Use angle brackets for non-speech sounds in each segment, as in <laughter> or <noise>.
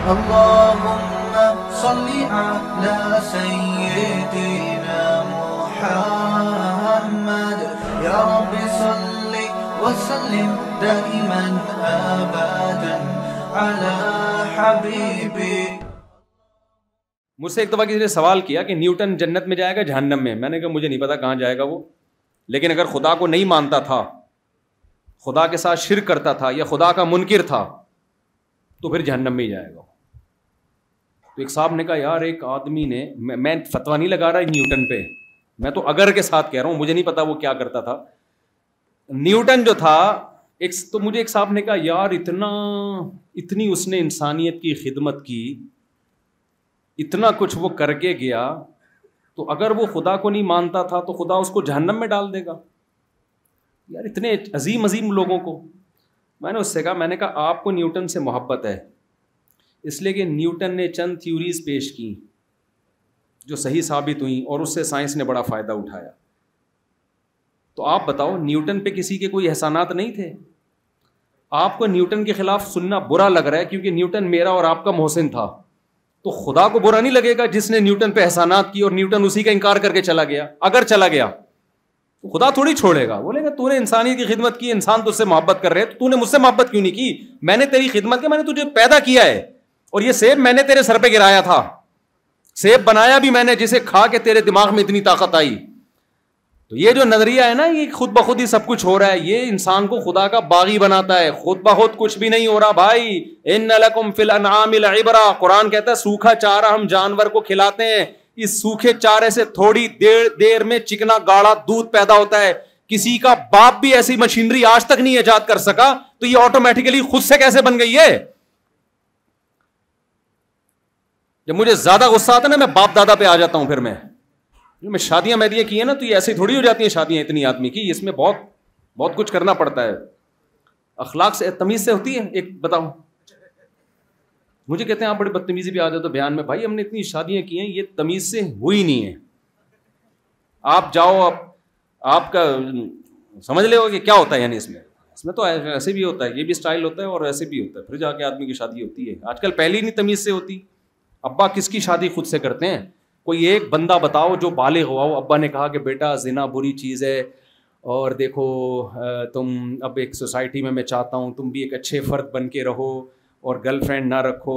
اللهم صل على سيدنا محمد يا رب صل وسلم دائما على حبيبي मुझसे एक दफ़ा किसी ने सवाल किया कि न्यूटन जन्नत में जाएगा जहन्नम में मैंने कहा मुझे नहीं पता कहाँ जाएगा वो लेकिन अगर खुदा को नहीं मानता था खुदा के साथ शिर करता था या खुदा का मुनकर था तो फिर जहन्नम में ही जाएगा तो एक साहब ने कहा यार एक आदमी ने मैं, मैं फतवा नहीं लगा रहा न्यूटन पे मैं तो अगर के साथ कह रहा हूँ मुझे नहीं पता वो क्या करता था न्यूटन जो था एक तो मुझे एक साहब ने कहा यार इतना इतनी उसने इंसानियत की खिदमत की इतना कुछ वो करके गया तो अगर वो खुदा को नहीं मानता था तो खुदा उसको जहन्नम में डाल देगा यार इतने अजीम अजीम लोगों को मैंने उससे कहा मैंने कहा आपको न्यूटन से मोहब्बत है इसलिए कि न्यूटन ने चंद थ्यूरीज पेश की जो सही साबित हुई और उससे साइंस ने बड़ा फ़ायदा उठाया तो आप बताओ न्यूटन पे किसी के कोई एहसानात नहीं थे आपको न्यूटन के खिलाफ सुनना बुरा लग रहा है क्योंकि न्यूटन मेरा और आपका मोहसिन था तो खुदा को बुरा नहीं लगेगा जिसने न्यूटन पे एहसानात की और न्यूटन उसी का इनकार करके चला गया अगर चला गया तो खुदा थोड़ी छोड़ेगा बोलेगा तूने इंसानियत की खिदमत की इंसान तुझसे मोहब्बत कर रहे हैं तो तूने मुझसे मोहब्बत क्यों नहीं की मैंने तेरी खिदमत की मैंने तुझे पैदा किया है और ये सेब मैंने तेरे सर पे गिराया था सेब बनाया भी मैंने जिसे खा के तेरे दिमाग में इतनी ताकत आई तो ये जो नजरिया है ना ये खुद ब खुद ही सब कुछ हो रहा है ये इंसान को खुदा का बागी बनाता है खुद ब खुद कुछ भी नहीं हो रहा भाई इन नलकुम फिल अनामरा कुरान कहता है सूखा चारा हम जानवर को खिलाते हैं इस सूखे चारे से थोड़ी देर देर में चिकना गाढ़ा दूध पैदा होता है किसी का बाप भी ऐसी मशीनरी आज तक नहीं ईजाद कर सका तो ये ऑटोमेटिकली खुद से कैसे बन गई है जब मुझे ज्यादा गुस्सा आता है ना मैं बाप दादा पे आ जाता हूं फिर मैं जो मैं शादियां मैदियाँ की है ना तो ये ऐसी थोड़ी हो जाती है शादियां इतनी आदमी की इसमें बहुत बहुत कुछ करना पड़ता है अखलाक से तमीज़ से होती है एक बताओ मुझे कहते हैं आप बड़ी बदतमीजी भी आ जाते हो बयान में भाई हमने इतनी शादियां की हैं ये तमीज़ से हुई नहीं है आप जाओ आप आपका समझ ले कि क्या होता है यानी इसमें इसमें तो ऐसे भी होता है ये भी स्टाइल होता है और ऐसे भी होता है फिर जाके आदमी की शादी होती है आजकल पहले ही नहीं तमीज़ से होती अब्बा किसकी शादी खुद से करते हैं कोई एक बंदा बताओ जो बालिग हुआ हो अब्बा ने कहा कि बेटा जिना बुरी चीज़ है और देखो तुम अब एक सोसाइटी में मैं चाहता हूँ तुम भी एक अच्छे फ़र्द बन के रहो और गर्लफ्रेंड ना रखो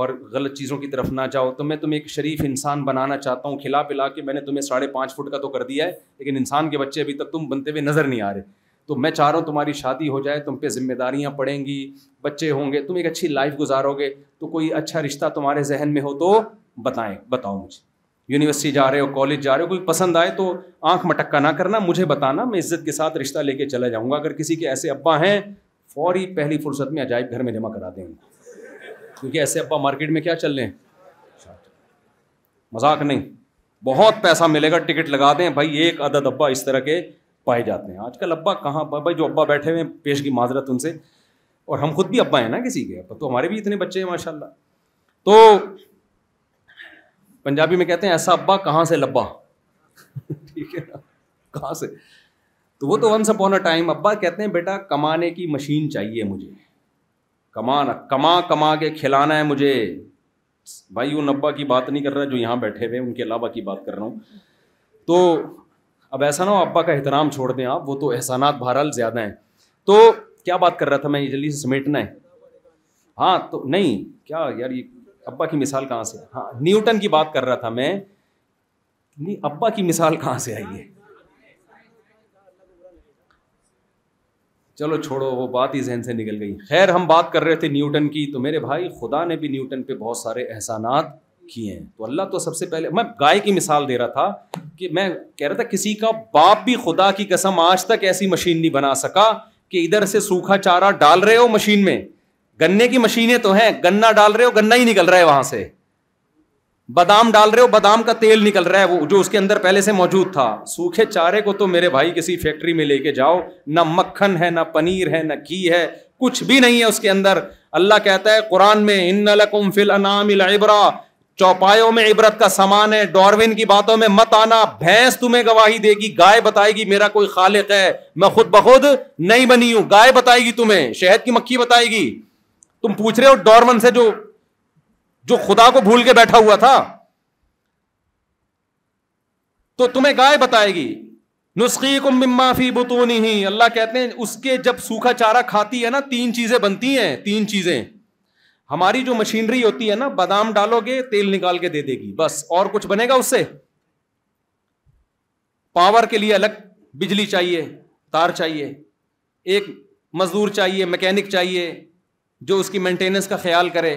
और गलत चीज़ों की तरफ ना जाओ तो मैं तुम्हें एक शरीफ इंसान बनाना चाहता हूँ खिला पिला के मैंने तुम्हें साढ़े पाँच फुट का तो कर दिया है लेकिन इंसान के बच्चे अभी तक तुम बनते हुए नज़र नहीं आ रहे तो मैं चाह रहा हूँ तुम्हारी शादी हो जाए तुम पे जिम्मेदारियाँ पड़ेंगी बच्चे होंगे तुम एक अच्छी लाइफ गुजारोगे तो कोई अच्छा रिश्ता तुम्हारे जहन में हो तो बताएं बताओ मुझे यूनिवर्सिटी जा रहे हो कॉलेज जा रहे हो कोई पसंद आए तो आंख मटक्का ना करना मुझे बताना मैं इज्जत के साथ रिश्ता लेके चला जाऊंगा अगर किसी के ऐसे अब्बा हैं फौरी पहली फुर्सत में अजायब घर में जमा करा दें क्योंकि ऐसे अब्बा मार्केट में क्या चल रहे हैं मजाक नहीं बहुत पैसा मिलेगा टिकट लगा दें भाई एक अदद अब्बा इस तरह के पाए जाते हैं आजकल अब्बा कहाँ भाई जो अब्बा बैठे हुए हैं पेश की माजरत उनसे और हम खुद भी अब्बा हैं ना किसी के तो हमारे भी इतने बच्चे हैं माशाल्लाह तो पंजाबी में कहते हैं ऐसा अब्बा कहाँ से लब्बा <laughs> ठीक है ना कहाँ से तो वो तो वंस अपॉन अ टाइम अब्बा कहते हैं बेटा कमाने की मशीन चाहिए मुझे कमाना कमा कमा के खिलाना है मुझे भाई उन अब्बा की बात नहीं कर रहा जो यहाँ बैठे हुए उनके अलावा की बात कर रहा हूँ तो अब ऐसा ना हो अब्बा का एहतराम छोड़ दें आप वो तो एहसानात बहरहाल ज़्यादा हैं तो क्या बात कर रहा था मैं ये जल्दी से समेटना है हाँ तो नहीं क्या यार ये अब्बा की मिसाल कहाँ से हाँ न्यूटन की बात कर रहा था मैं नहीं अब्बा की मिसाल कहाँ से आई है चलो छोड़ो वो बात ही जहन से निकल गई खैर हम बात कर रहे थे न्यूटन की तो मेरे भाई खुदा ने भी न्यूटन पे बहुत सारे एहसानात किए हैं तो अल्लाह तो सबसे पहले मैं गाय की मिसाल दे रहा था कि मैं कह रहा था किसी का बाप भी खुदा की कसम आज तक ऐसी मशीन नहीं बना सका कि इधर से सूखा चारा डाल रहे हो मशीन में गन्ने की मशीनें तो हैं गन्ना डाल रहे हो गन्ना ही निकल रहा है वहां से बादाम डाल रहे हो बादाम का तेल निकल रहा है वो जो उसके अंदर पहले से मौजूद था सूखे चारे को तो मेरे भाई किसी फैक्ट्री में लेके जाओ ना मक्खन है ना पनीर है ना घी है कुछ भी नहीं है उसके अंदर अल्लाह कहता है कुरान में इन फिल अनाम इबरा चौपायों में इबरत का सामान है डॉर्विन की बातों में मत आना भैंस तुम्हें गवाही देगी गाय बताएगी मेरा कोई खालिक है मैं खुद बखुद नहीं बनी हूं गाय बताएगी तुम्हें शहद की मक्खी बताएगी तुम पूछ रहे हो डॉर्वन से जो जो खुदा को भूल के बैठा हुआ था तो तुम्हें गाय बताएगी नुस्खी को मिम्माफी बुतूनी ही अल्लाह कहते हैं उसके जब सूखा चारा खाती है ना तीन चीजें बनती हैं तीन चीजें हमारी जो मशीनरी होती है ना बादाम डालोगे तेल निकाल के दे देगी बस और कुछ बनेगा उससे पावर के लिए अलग बिजली चाहिए तार चाहिए एक मजदूर चाहिए मैकेनिक चाहिए जो उसकी मेंटेनेंस का ख्याल करे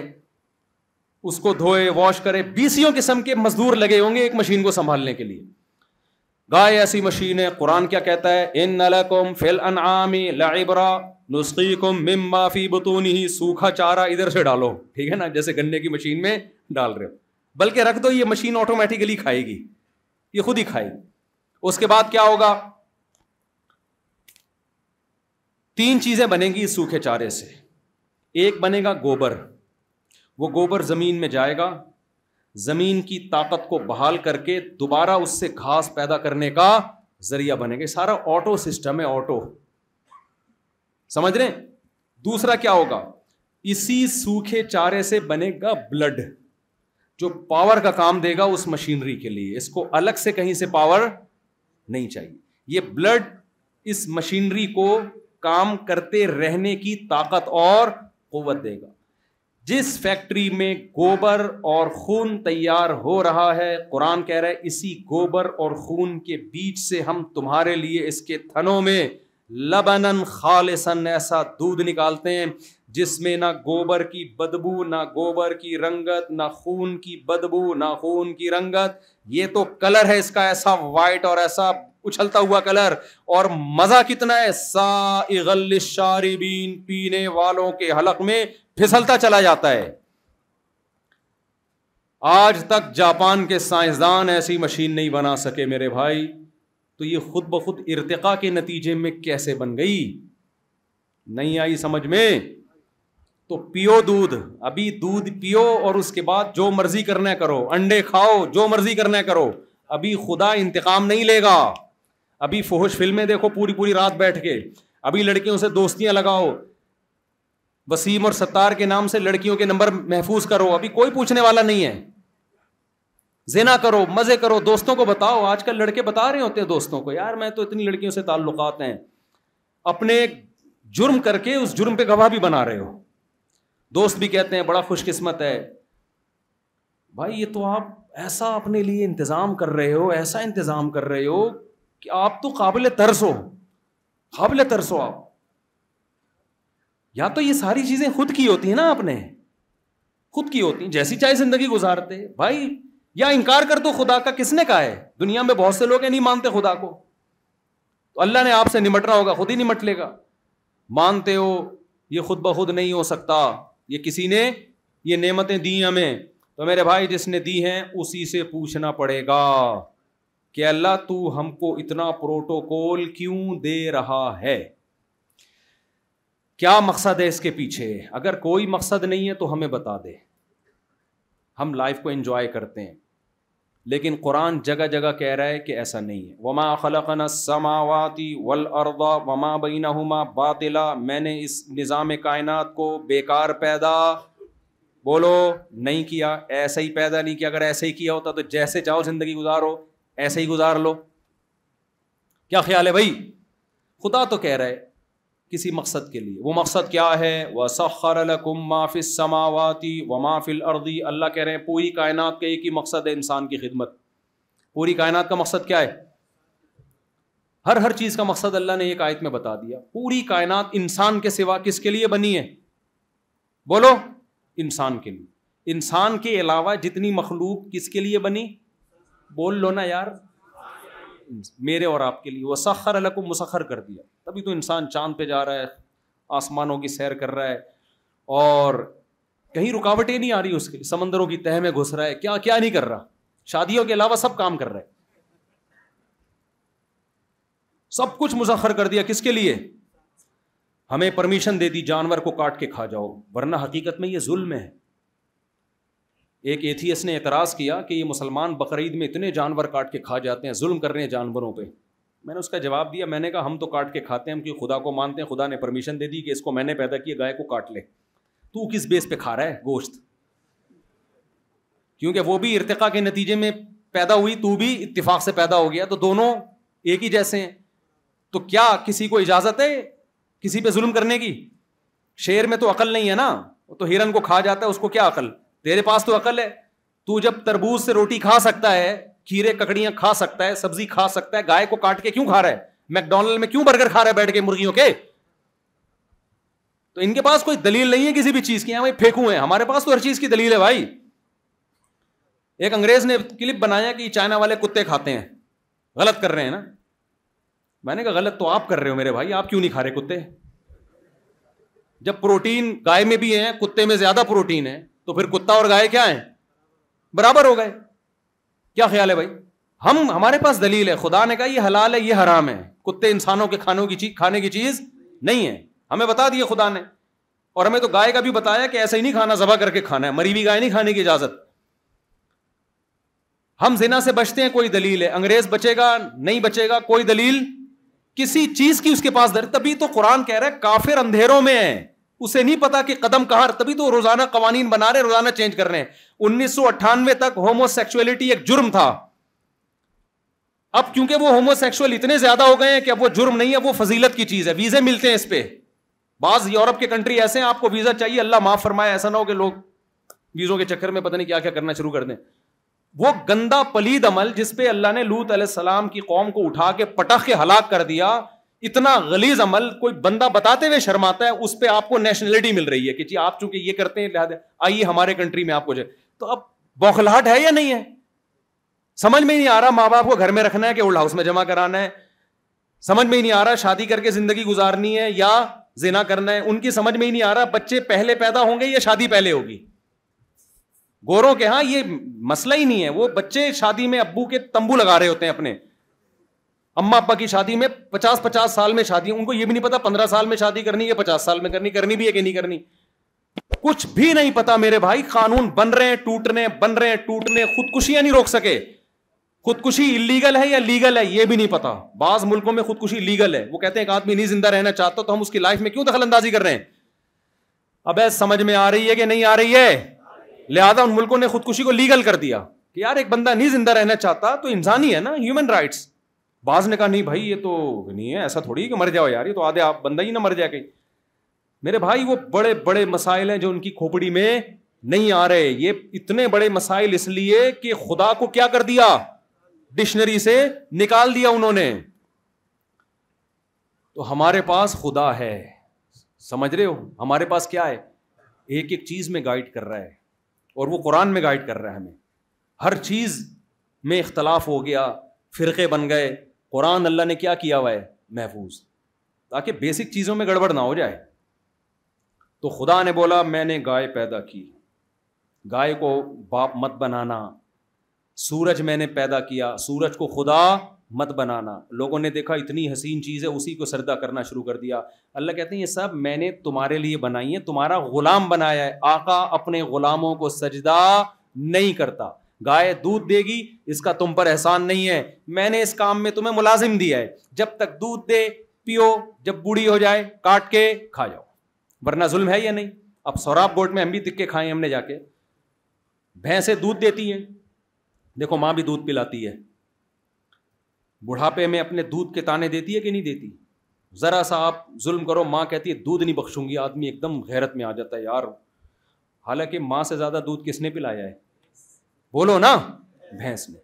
उसको धोए वॉश करे बीसियों किस्म के मजदूर लगे होंगे एक मशीन को संभालने के लिए गाय ऐसी मशीन है कुरान क्या कहता है इन नलकुम फिल अनआमी लाइबरा नुस्कीकुम मिम्मा फी बतूनी सूखा चारा इधर से डालो ठीक है ना जैसे गन्ने की मशीन में डाल रहे हो बल्कि रख दो ये मशीन ऑटोमेटिकली खाएगी ये खुद ही खाएगी उसके बाद क्या होगा तीन चीज़ें बनेंगी सूखे चारे से एक बनेगा गोबर वो गोबर ज़मीन में जाएगा ज़मीन की ताकत को बहाल करके दोबारा उससे घास पैदा करने का जरिया बनेंगे सारा ऑटो सिस्टम है ऑटो समझ रहे दूसरा क्या होगा इसी सूखे चारे से बनेगा ब्लड जो पावर का काम देगा उस मशीनरी के लिए इसको अलग से कहीं से पावर नहीं चाहिए ये ब्लड इस मशीनरी को काम करते रहने की ताकत और कुवत देगा जिस फैक्ट्री में गोबर और खून तैयार हो रहा है कुरान कह रहा है इसी गोबर और खून के बीच से हम तुम्हारे लिए इसके थनों में लबन खालसन ऐसा दूध निकालते हैं जिसमें ना गोबर की बदबू ना गोबर की रंगत ना खून की बदबू ना खून की रंगत ये तो कलर है इसका ऐसा वाइट और ऐसा उछलता हुआ कलर और मजा कितना है सागल पीने वालों के हलक में फिसलता चला जाता है आज तक जापान के साइंसदान ऐसी मशीन नहीं बना सके मेरे भाई तो ये खुद ब खुद इर्तिका के नतीजे में कैसे बन गई नहीं आई समझ में तो पियो दूध अभी दूध पियो और उसके बाद जो मर्जी करना करो अंडे खाओ जो मर्जी करना करो अभी खुदा इंतकाम नहीं लेगा अभी फोहश फिल्में देखो पूरी पूरी रात बैठ के अभी लड़कियों से दोस्तियां लगाओ वसीम और सत्तार के नाम से लड़कियों के नंबर महफूज करो अभी कोई पूछने वाला नहीं है जिना करो मजे करो दोस्तों को बताओ आजकल लड़के बता रहे होते हैं दोस्तों को यार मैं तो इतनी लड़कियों से ताल्लुकात हैं अपने जुर्म करके उस जुर्म पे गवाह भी बना रहे हो दोस्त भी कहते हैं बड़ा खुशकिस्मत है भाई ये तो आप ऐसा अपने लिए इंतज़ाम कर रहे हो ऐसा इंतज़ाम कर रहे हो कि आप तो काबिल तरस हो काबिल तरस हो आप या तो ये सारी चीजें खुद की होती है ना आपने खुद की होती हैं जैसी चाहे जिंदगी गुजारते भाई या इनकार कर दो खुदा का किसने कहा है दुनिया में बहुत से लोग हैं नहीं मानते खुदा को तो अल्लाह ने आपसे निमटना होगा खुद ही निमट लेगा मानते हो ये खुद ब खुद नहीं हो सकता ये किसी ने ये नेमतें दी हमें तो मेरे भाई जिसने दी हैं उसी से पूछना पड़ेगा कि अल्लाह तू हमको इतना प्रोटोकॉल क्यों दे रहा है क्या मकसद है इसके पीछे अगर कोई मकसद नहीं है तो हमें बता दे हम लाइफ को इंजॉय करते हैं लेकिन कुरान जगह जगह कह रहा है कि ऐसा नहीं है वमा खलकन समावाती वल अरदा वमा बीना बातिला मैंने इस निज़ाम कायनात को बेकार पैदा बोलो नहीं किया ऐसे ही पैदा नहीं किया अगर ऐसे ही किया होता तो जैसे चाहो ज़िंदगी गुजारो ऐसे ही गुजार लो क्या ख्याल है भाई खुदा तो कह रहा है किसी मकसद के लिए वो मकसद क्या है व सखरकुम माफिस समावाती व माफिल अर्दी अल्लाह कह रहे हैं पूरी कायनात का एक ही मकसद है इंसान की खिदमत पूरी कायनात का मकसद क्या है हर हर चीज़ का मकसद अल्लाह ने एक आयत में बता दिया पूरी कायनात इंसान के सिवा किसके लिए बनी है बोलो इंसान के लिए इंसान के अलावा जितनी मखलूक किसके लिए बनी बोल लो ना यार मेरे और आपके लिए वसखर अल्लाह को मुसखर कर दिया तभी तो इंसान चांद पे जा रहा है आसमानों की सैर कर रहा है और कहीं रुकावटें नहीं आ रही उसके लिए समंदरों की तह में घुस रहा है क्या क्या नहीं कर रहा शादियों के अलावा सब काम कर रहा है सब कुछ मुसखर कर दिया किसके लिए हमें परमिशन दे दी जानवर को काट के खा जाओ वरना हकीकत में ये जुल्म है एक एथियस ने एतराज़ किया कि ये मुसलमान बकरीद में इतने जानवर काट के खा जाते हैं जुल्म कर रहे हैं जानवरों पर मैंने उसका जवाब दिया मैंने कहा हम तो काट के खाते हैं हम क्योंकि खुदा को मानते हैं खुदा ने परमिशन दे दी कि इसको मैंने पैदा किया गाय को काट ले तू किस बेस पे खा रहा है गोश्त क्योंकि वो भी इरतका के नतीजे में पैदा हुई तू भी इतफाक़ से पैदा हो गया तो दोनों एक ही जैसे हैं तो क्या किसी को इजाज़त है किसी पे जुल्म करने की शेर में तो अकल नहीं है ना तो हिरन को खा जाता है उसको क्या अकल तेरे पास तो अकल है तू जब तरबूज से रोटी खा सकता है खीरे ककड़ियां खा सकता है सब्जी खा सकता है गाय को काट के क्यों खा रहा है मैकडोनल्ड में क्यों बर्गर खा रहा है बैठ के मुर्गियों के तो इनके पास कोई दलील नहीं है किसी भी चीज की भाई फेंकू है हमारे पास तो हर चीज की दलील है भाई एक अंग्रेज ने क्लिप बनाया कि चाइना वाले कुत्ते खाते हैं गलत कर रहे हैं ना मैंने कहा गलत तो आप कर रहे हो मेरे भाई आप क्यों नहीं खा रहे कुत्ते जब प्रोटीन गाय में भी है कुत्ते में ज्यादा प्रोटीन है तो फिर कुत्ता और गाय क्या है बराबर हो गए क्या ख्याल है भाई हम हमारे पास दलील है खुदा ने कहा ये हलाल है यह हराम है कुत्ते इंसानों के खानों की चीज खाने की चीज नहीं है हमें बता दिया खुदा ने और हमें तो गाय का भी बताया कि ऐसे ही नहीं खाना जबा करके खाना है मरी हुई गाय नहीं खाने की इजाजत हम जिना से बचते हैं कोई दलील है अंग्रेज बचेगा नहीं बचेगा कोई दलील किसी चीज की उसके पास दर तभी तो कुरान कह रहा है काफिर अंधेरों में है उसे नहीं पता कि कदम कहा तभी तो रोजाना कवानीन बना रहे रोजाना चेंज कर रहे हैं उन्नीस तक होमोसेक्सुअलिटी एक जुर्म था अब क्योंकि वो होमोसेक्सुअल इतने ज्यादा हो गए हैं कि अब वो जुर्म नहीं है वो फजीलत की चीज है वीजे मिलते हैं इस पर बाज यूरोप के कंट्री ऐसे हैं आपको वीजा चाहिए अल्लाह माफ फरमाए ऐसा ना हो कि लोग वीजों के चक्कर में पता नहीं क्या क्या करना शुरू कर दें वो गंदा पलीद अमल जिसपे अल्लाह ने लूत सलाम की कौम को उठा के पटाखे के हलाक कर दिया इतना गलीज अमल कोई बंदा बताते हुए शर्माता है उस पर आपको नेशनलिटी मिल रही है कि जी आप चूंकि ये करते हैं लिहाजा आइए हमारे कंट्री में आपको जाए तो अब बौखलाहट है या नहीं है समझ में नहीं आ रहा माँ बाप को घर में रखना है कि ओल्ड हाउस में जमा कराना है समझ में ही नहीं आ रहा शादी करके जिंदगी गुजारनी है या जिना करना है उनकी समझ में ही नहीं आ रहा बच्चे पहले पैदा होंगे या शादी पहले होगी गोरों के हाँ ये मसला ही नहीं है वो बच्चे शादी में अब्बू के तंबू लगा रहे होते हैं अपने अम्मा अपा की शादी में पचास पचास साल में शादी उनको ये भी नहीं पता पंद्रह साल में शादी करनी है पचास साल में करनी करनी भी है कि नहीं करनी कुछ भी नहीं पता मेरे भाई कानून बन रहे हैं टूटने बन रहे हैं टूटने खुदकुशियां नहीं रोक सके खुदकुशी इलीगल है या लीगल है ये भी नहीं पता बाज मुल्कों में खुदकुशी लीगल है वो कहते हैं एक आदमी नहीं जिंदा रहना चाहता तो हम उसकी लाइफ में क्यों दखल अंदाजी कर रहे हैं अब समझ में आ रही है कि नहीं आ रही है लिहाजा उन मुल्कों ने खुदकुशी को लीगल कर दिया कि यार एक बंदा नहीं जिंदा रहना चाहता तो इंसानी है ना ह्यूमन राइट्स बाज ने कहा नहीं भाई ये तो नहीं है ऐसा थोड़ी कि मर जाओ यार ये तो आधे आप बंदा ही ना मर जाए कहीं मेरे भाई वो बड़े बड़े मसाइल हैं जो उनकी खोपड़ी में नहीं आ रहे ये इतने बड़े मसाइल इसलिए कि खुदा को क्या कर दिया डिक्शनरी से निकाल दिया उन्होंने तो हमारे पास खुदा है समझ रहे हो हमारे पास क्या है एक एक चीज में गाइड कर रहा है और वो कुरान में गाइड कर रहा है हमें हर चीज में इख्तलाफ हो गया फिरके बन गए कुरान अल्लाह ने क्या किया हुआ है महफूज ताकि बेसिक चीज़ों में गड़बड़ ना हो जाए तो खुदा ने बोला मैंने गाय पैदा की गाय को बाप मत बनाना सूरज मैंने पैदा किया सूरज को खुदा मत बनाना लोगों ने देखा इतनी हसीन चीज़ है उसी को सरदा करना शुरू कर दिया अल्लाह कहते हैं ये सब मैंने तुम्हारे लिए बनाई है तुम्हारा ग़ुलाम बनाया है आका अपने ग़ुलामों को सजदा नहीं करता गाय दूध देगी इसका तुम पर एहसान नहीं है मैंने इस काम में तुम्हें मुलाजिम दिया है जब तक दूध दे पियो जब बूढ़ी हो जाए काट के खा जाओ वरना जुल्म है या नहीं अब सौराब बोर्ड में हम भी तिक्के खाए हमने जाके भैंसें दूध देती हैं देखो माँ भी दूध पिलाती है बुढ़ापे में अपने दूध के ताने देती है कि नहीं देती ज़रा सा आप जुल्म करो माँ कहती है दूध नहीं बख्शूंगी आदमी एकदम गैरत में आ जाता है यार हालांकि माँ से ज़्यादा दूध किसने पिलाया है बोलो ना भैंस में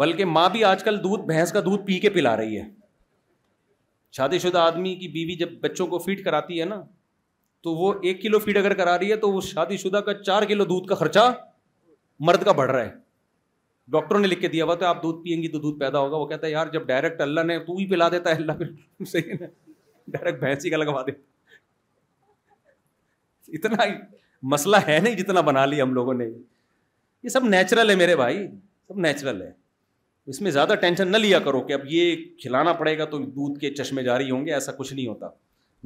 बल्कि माँ भी आजकल दूध भैंस का दूध पी के पिला रही है शादीशुदा आदमी की बीवी जब बच्चों को फीड कराती है ना तो वो एक किलो फीड अगर करा रही है तो उस शादीशुदा का चार किलो दूध का खर्चा मर्द का बढ़ रहा है डॉक्टरों ने लिख के दिया हुआ तो आप दूध पियेंगी तो दूध पैदा होगा वो कहता है यार जब डायरेक्ट अल्लाह ने तू ही पिला देता है अल्लाह फिर सही है ना डायरेक्ट <laughs> भैंसी का लगवा देता इतना ही मसला है नहीं जितना बना लिया हम लोगों ने ये सब नेचुरल है मेरे भाई सब नेचुरल है इसमें ज़्यादा टेंशन न लिया करो कि अब ये खिलाना पड़ेगा तो दूध के चश्मे जारी होंगे ऐसा कुछ नहीं होता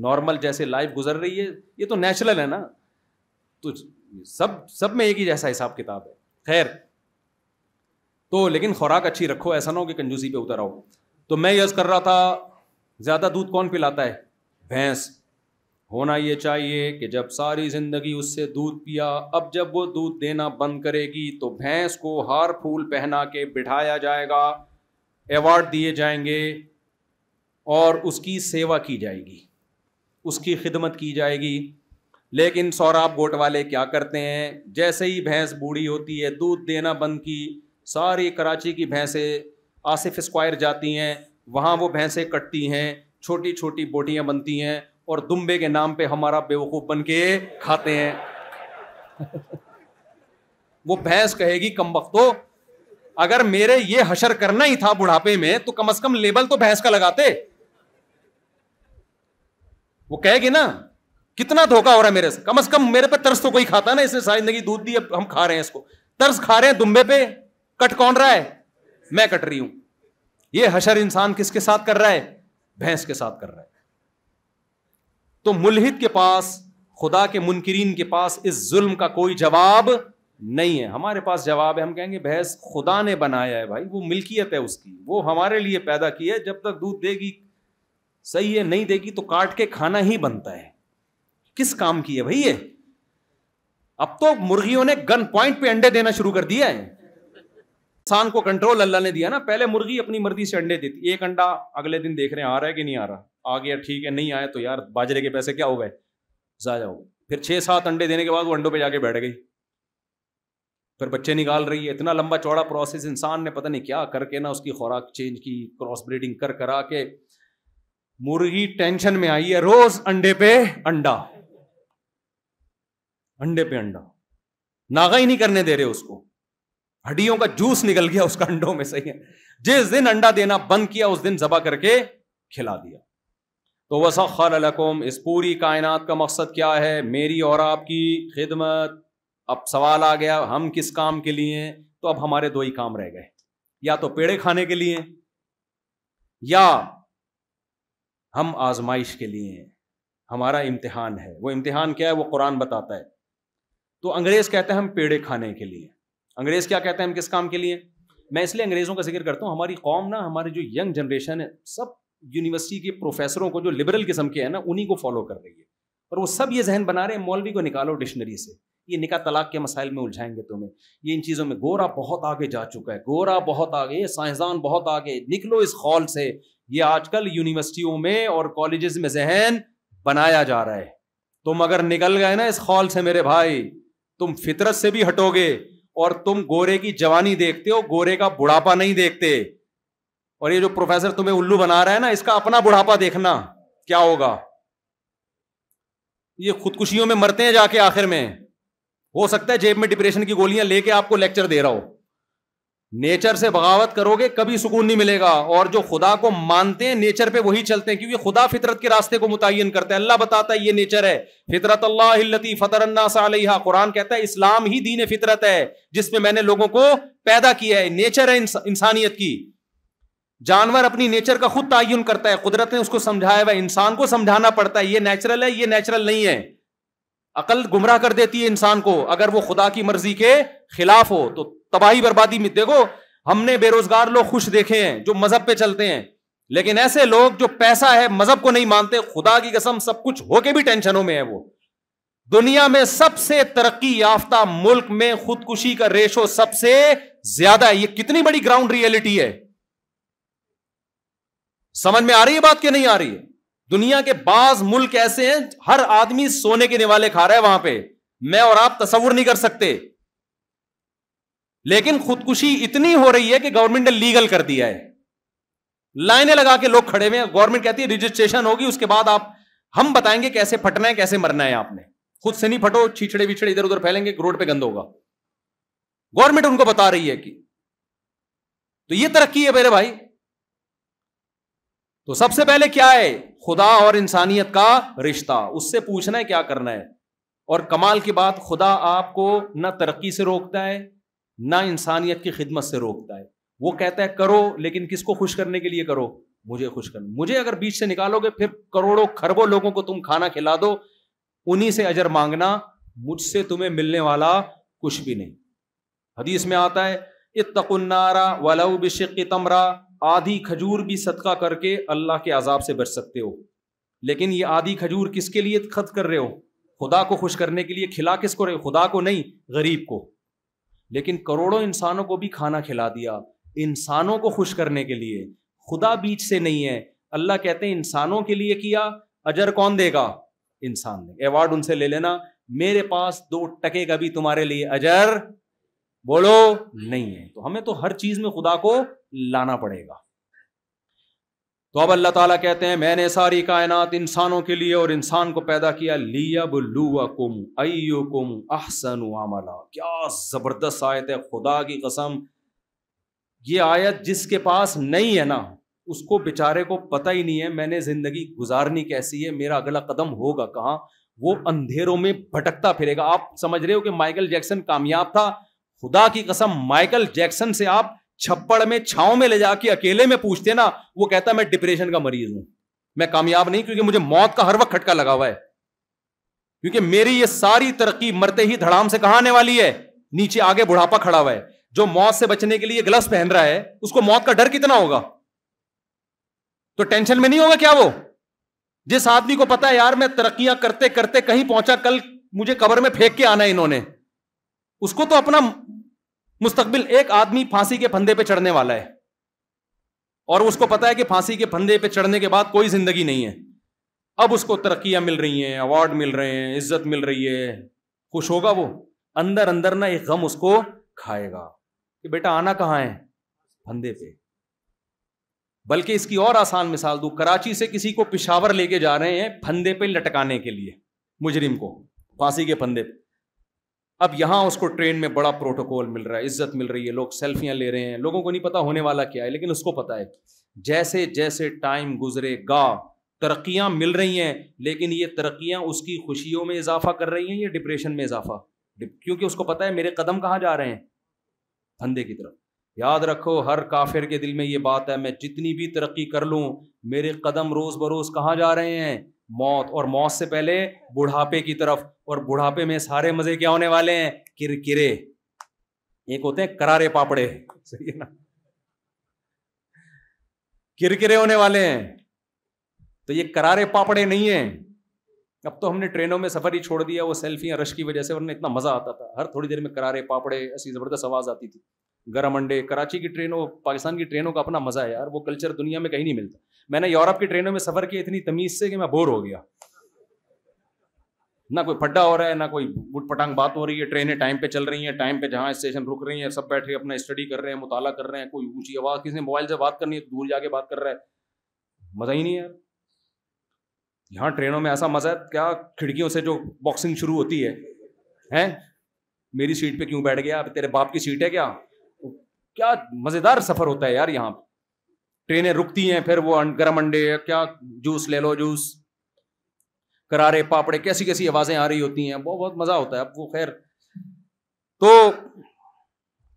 नॉर्मल जैसे लाइफ गुजर रही है ये तो नेचुरल है ना तो सब सब में एक ही जैसा हिसाब किताब है खैर तो लेकिन खुराक अच्छी रखो ऐसा ना हो कि कंजूसी पे उतर आओ तो मैं यज कर रहा था ज़्यादा दूध कौन पिलाता है भैंस होना ये चाहिए कि जब सारी ज़िंदगी उससे दूध पिया अब जब वो दूध देना बंद करेगी तो भैंस को हार फूल पहना के बिठाया जाएगा एवॉर्ड दिए जाएंगे और उसकी सेवा की जाएगी उसकी खिदमत की जाएगी लेकिन सौराब गोट वाले क्या करते हैं जैसे ही भैंस बूढ़ी होती है दूध देना बंद की सारी कराची की भैंसें आसिफ स्क्वायर जाती हैं वहाँ वो भैंसें कटती हैं छोटी छोटी बोटियाँ बनती हैं और दुम्बे के नाम पे हमारा बेवकूफ़ बन के खाते हैं वो भैंस कहेगी कम वक्तो तो, अगर मेरे ये हशर करना ही था बुढ़ापे में तो कम अज कम लेबल तो भैंस का लगाते वो कहेगी ना कितना धोखा हो रहा है मेरे से कम अज कम मेरे पे तरस तो कोई खाता ना इसने सारी जिंदगी दूध दी अब हम खा रहे हैं इसको तरस खा रहे हैं दुम्बे पे कट कौन रहा है मैं कट रही हूं ये हशर इंसान किसके साथ कर रहा है भैंस के साथ कर रहा है तो मुलहिद के पास खुदा के मुनकरीन के पास इस जुल्म का कोई जवाब नहीं है हमारे पास जवाब है हम कहेंगे भैंस खुदा ने बनाया है भाई वो मिल्कियत है उसकी वो हमारे लिए पैदा की है जब तक दूध देगी सही है नहीं देगी तो काट के खाना ही बनता है किस काम की है भाई ये अब तो मुर्गियों ने गन पॉइंट पे अंडे देना शुरू कर दिया है इंसान को कंट्रोल अल्लाह ने दिया ना पहले मुर्गी अपनी मर्जी से अंडे देती एक अंडा अगले दिन देख रहे हैं आ रहा है कि नहीं आ रहा आ गया ठीक है नहीं आया तो यार बाजरे के पैसे क्या हो गए ज़ाया हो गए फिर छह सात अंडे देने के बाद वो अंडों पे जाके बैठ गई फिर बच्चे निकाल रही है इतना लंबा चौड़ा प्रोसेस इंसान ने पता नहीं क्या करके ना उसकी खुराक चेंज की क्रॉस ब्रीडिंग कर करा के मुर्गी टेंशन में आई है रोज अंडे पे अंडा अंडे पे अंडा नागा ही नहीं करने दे रहे उसको हड्डियों का जूस निकल गया उसका अंडों में सही है जिस दिन अंडा देना बंद किया उस दिन जबा करके खिला दिया तो वसखर इस पूरी कायनात का मकसद क्या है मेरी और आपकी खिदमत अब सवाल आ गया हम किस काम के लिए तो अब हमारे दो ही काम रह गए या तो पेड़े खाने के लिए या हम आजमाइश के लिए हैं हमारा इम्तिहान है वो इम्तिहान क्या है वो कुरान बताता है तो अंग्रेज कहते हैं हम पेड़े खाने के लिए अंग्रेज क्या कहते हैं हम किस काम के लिए मैं इसलिए अंग्रेजों का जिक्र करता हूँ हमारी कौम ना हमारी जो यंग जनरेशन है सब यूनिवर्सिटी के प्रोफेसरों को जो लिबरल किस्म के हैं ना उन्हीं को फॉलो कर रही है और वो सब ये जहन बना रहे हैं मौलवी को निकालो डिक्शनरी से ये निका तलाक के मसाइल में उलझाएंगे तुम्हें ये इन चीज़ों में गोरा बहुत आगे जा चुका है गोरा बहुत आगे साइंसदान बहुत आगे निकलो इस खॉल से ये आजकल यूनिवर्सिटियों में और कॉलेज में जहन बनाया जा रहा है तुम अगर निकल गए ना इस खॉल से मेरे भाई तुम फितरत से भी हटोगे और तुम गोरे की जवानी देखते हो गोरे का बुढ़ापा नहीं देखते और ये जो प्रोफेसर तुम्हें उल्लू बना रहा है ना इसका अपना बुढ़ापा देखना क्या होगा ये खुदकुशियों में मरते हैं जाके आखिर में हो सकता है जेब में डिप्रेशन की गोलियां लेके आपको लेक्चर दे रहा हो नेचर से बगावत करोगे कभी सुकून नहीं मिलेगा और जो खुदा को मानते हैं नेचर पे वही चलते हैं क्योंकि खुदा फितरत के रास्ते को मुतयन करता है अल्लाह बताता है ये नेचर है फितरत अल्लाहती फतरन्ना कुरान कहता है इस्लाम ही दीन फितरत है जिसमें मैंने लोगों को पैदा किया है नेचर है इंसानियत की जानवर अपनी नेचर का खुद तयन करता है कुदरत ने उसको समझाया हुआ इंसान को समझाना पड़ता है ये नेचुरल है ये नेचुरल नहीं है अकल गुमराह कर देती है इंसान को अगर वो खुदा की मर्जी के खिलाफ हो तो तबाही बर्बादी में देखो हमने बेरोजगार लोग खुश देखे हैं जो मजहब पे चलते हैं लेकिन ऐसे लोग जो पैसा है मजहब को नहीं मानते खुदा की कसम सब कुछ होके भी टेंशनों में है वो दुनिया में सबसे तरक्की याफ्ता मुल्क में खुदकुशी का रेशो सबसे ज्यादा है ये कितनी बड़ी ग्राउंड रियलिटी है समझ में आ रही है बात कि नहीं आ रही है दुनिया के बाज मुल्क ऐसे हैं हर आदमी सोने के निवाले खा रहा है वहां पे मैं और आप तस्वुर नहीं कर सकते लेकिन खुदकुशी इतनी हो रही है कि गवर्नमेंट ने लीगल कर दिया है लाइनें लगा के लोग खड़े हुए हैं गवर्नमेंट कहती है रजिस्ट्रेशन होगी उसके बाद आप हम बताएंगे कैसे फटना है कैसे मरना है आपने खुद से नहीं फटो छीछड़े विछड़े इधर उधर फैलेंगे रोड पर गंद होगा गवर्नमेंट उनको बता रही है कि तो ये तरक्की है मेरे भाई तो सबसे पहले क्या है खुदा और इंसानियत का रिश्ता उससे पूछना है क्या करना है और कमाल की बात खुदा आपको ना तरक्की से रोकता है ना इंसानियत की खिदमत से रोकता है वो कहता है करो लेकिन किसको खुश करने के लिए करो मुझे खुश कर मुझे अगर बीच से निकालोगे फिर करोड़ों खरबों लोगों को तुम खाना खिला दो उन्हीं से अजर मांगना मुझसे तुम्हें मिलने वाला कुछ भी नहीं हदीस में आता है इतकुन्नारा वलऊ तमरा आधी खजूर भी सदका करके अल्लाह के आजाब से बच सकते हो लेकिन ये आधी खजूर किसके लिए खत कर रहे हो खुदा को खुश करने के लिए खिला किसको रहे खुदा को नहीं गरीब को लेकिन करोड़ों इंसानों को भी खाना खिला दिया इंसानों को खुश करने के लिए खुदा बीच से नहीं है अल्लाह कहते हैं इंसानों के लिए किया अजर कौन देगा इंसान ने अवार्ड उनसे ले लेना मेरे पास दो टके का भी तुम्हारे लिए अजर बोलो नहीं है तो हमें तो हर चीज में खुदा को लाना पड़ेगा तो अब अल्लाह ताला कहते हैं मैंने सारी कायनात इंसानों के लिए और इंसान को पैदा किया लियबलुअकुम अय्युकुम अहसन अमला क्या ज़बरदस्त आयत है खुदा की कसम ये आयत जिसके पास नहीं है ना उसको बेचारे को पता ही नहीं है मैंने ज़िंदगी गुजारनी कैसी है मेरा अगला कदम होगा कहाँ वो अंधेरों में भटकता फिरेगा आप समझ रहे हो कि माइकल जैक्सन कामयाब था खुदा की कसम माइकल जैक्सन से आप छप्पड़ में छाव में ले जाके अकेले में पूछते ना वो कहता मैं डिप्रेशन का मरीज हूं मैं कामयाब नहीं क्योंकि मुझे मौत का हर वक्त खटका लगा हुआ है क्योंकि मेरी ये सारी तरक्की मरते ही धड़ाम से कहा आने वाली है नीचे आगे बुढ़ापा खड़ा हुआ है जो मौत से बचने के लिए ग्लव्स पहन रहा है उसको मौत का डर कितना होगा तो टेंशन में नहीं होगा क्या वो जिस आदमी को पता है यार मैं तरक्कियां करते करते कहीं पहुंचा कल मुझे कबर में फेंक के आना है इन्होंने उसको तो अपना मुस्तबिल एक आदमी फांसी के फंदे पे चढ़ने वाला है और उसको पता है कि फांसी के फंदे पे चढ़ने के बाद कोई जिंदगी नहीं है अब उसको तरक्या मिल रही हैं अवार्ड मिल रहे हैं इज्जत मिल रही है खुश होगा वो अंदर अंदर ना एक गम उसको खाएगा कि बेटा आना कहाँ है फंदे पे बल्कि इसकी और आसान मिसाल दू कराची से किसी को पिशावर लेके जा रहे हैं फंदे पे लटकाने के लिए मुजरिम को फांसी के फंदे पे अब यहाँ उसको ट्रेन में बड़ा प्रोटोकॉल मिल रहा है इज्जत मिल रही है लोग सेल्फियाँ ले रहे हैं लोगों को नहीं पता होने वाला क्या है लेकिन उसको पता है जैसे जैसे टाइम गुजरे गा तरक्याँ मिल रही हैं लेकिन ये तरक्याँ उसकी खुशियों में इजाफा कर रही हैं या डिप्रेशन में इजाफा क्योंकि उसको पता है मेरे कदम कहाँ जा रहे हैं धंधे की तरफ याद रखो हर काफिर के दिल में ये बात है मैं जितनी भी तरक्की कर लूँ मेरे कदम रोज़ बरोज़ कहाँ जा रहे हैं मौत और मौत से पहले बुढ़ापे की तरफ और बुढ़ापे में सारे मजे क्या होने वाले हैं किरकिरे एक होते हैं करारे पापड़े सही है ना किरकिरे होने वाले हैं तो ये करारे पापड़े नहीं है अब तो हमने ट्रेनों में सफर ही छोड़ दिया वो सेल्फियां रश की वजह से वरना इतना मजा आता था हर थोड़ी देर में करारे पापड़े ऐसी जबरदस्त आवाज आती थी गरम अंडे कराची की ट्रेनों पाकिस्तान की ट्रेनों का अपना मजा है यार वो कल्चर दुनिया में कहीं नहीं मिलता मैंने यूरोप की ट्रेनों में सफर किया इतनी तमीज से कि मैं बोर हो गया ना कोई फड्डा हो रहा है ना कोई गुट पटांग बात हो रही है ट्रेनें टाइम पे चल रही हैं टाइम पे जहाँ स्टेशन रुक रही हैं सब बैठे अपना स्टडी कर रहे हैं मुताला कर रहे हैं कोई ऊंची आवाज़ किसी ने मोबाइल से बात करनी है दूर जाके बात कर रहा है मज़ा ही नहीं है यहाँ ट्रेनों में ऐसा मज़ा है क्या खिड़कियों से जो बॉक्सिंग शुरू होती है हैं मेरी सीट पे क्यों बैठ गया तेरे बाप की सीट है क्या क्या मज़ेदार सफ़र होता है यार यहाँ ट्रेनें रुकती हैं फिर वो गर्म अंडे क्या जूस ले लो जूस करारे पापड़े कैसी कैसी आवाज़ें आ रही होती हैं बहुत बहुत मज़ा होता है अब वो खैर तो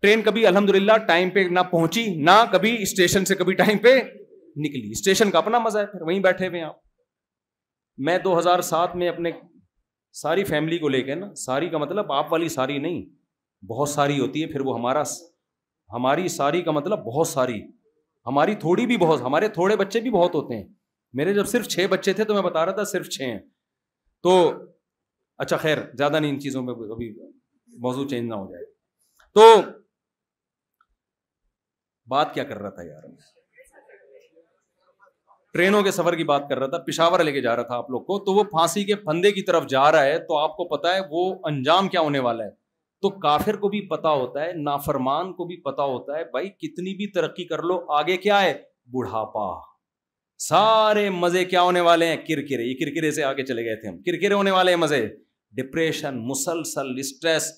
ट्रेन कभी अलहमदिल्ला टाइम पे ना पहुंची ना कभी स्टेशन से कभी टाइम पे निकली स्टेशन का अपना मज़ा है फिर वहीं बैठे हुए आप मैं 2007 में अपने सारी फैमिली को लेकर ना सारी का मतलब आप वाली सारी नहीं बहुत सारी होती है फिर वो हमारा हमारी सारी का मतलब बहुत सारी हमारी थोड़ी भी बहुत हमारे थोड़े बच्चे भी बहुत होते हैं मेरे जब सिर्फ छह बच्चे थे तो मैं बता रहा था सिर्फ छः हैं तो अच्छा खैर ज़्यादा नहीं इन चीज़ों में अभी मौजूद चेंज ना हो जाए तो बात क्या कर रहा था यार ट्रेनों के सफर की बात कर रहा था पिशावर लेके जा रहा था आप लोग को तो वो फांसी के फंदे की तरफ जा रहा है तो आपको पता है वो अंजाम क्या होने वाला है तो काफिर को भी पता होता है नाफरमान को भी पता होता है भाई कितनी भी तरक्की कर लो आगे क्या है बुढ़ापा सारे मजे क्या होने वाले हैं किरकिरे ये किरकिरे से आगे चले गए थे हम किरकिरे होने वाले हैं मजे डिप्रेशन मुसलसल स्ट्रेस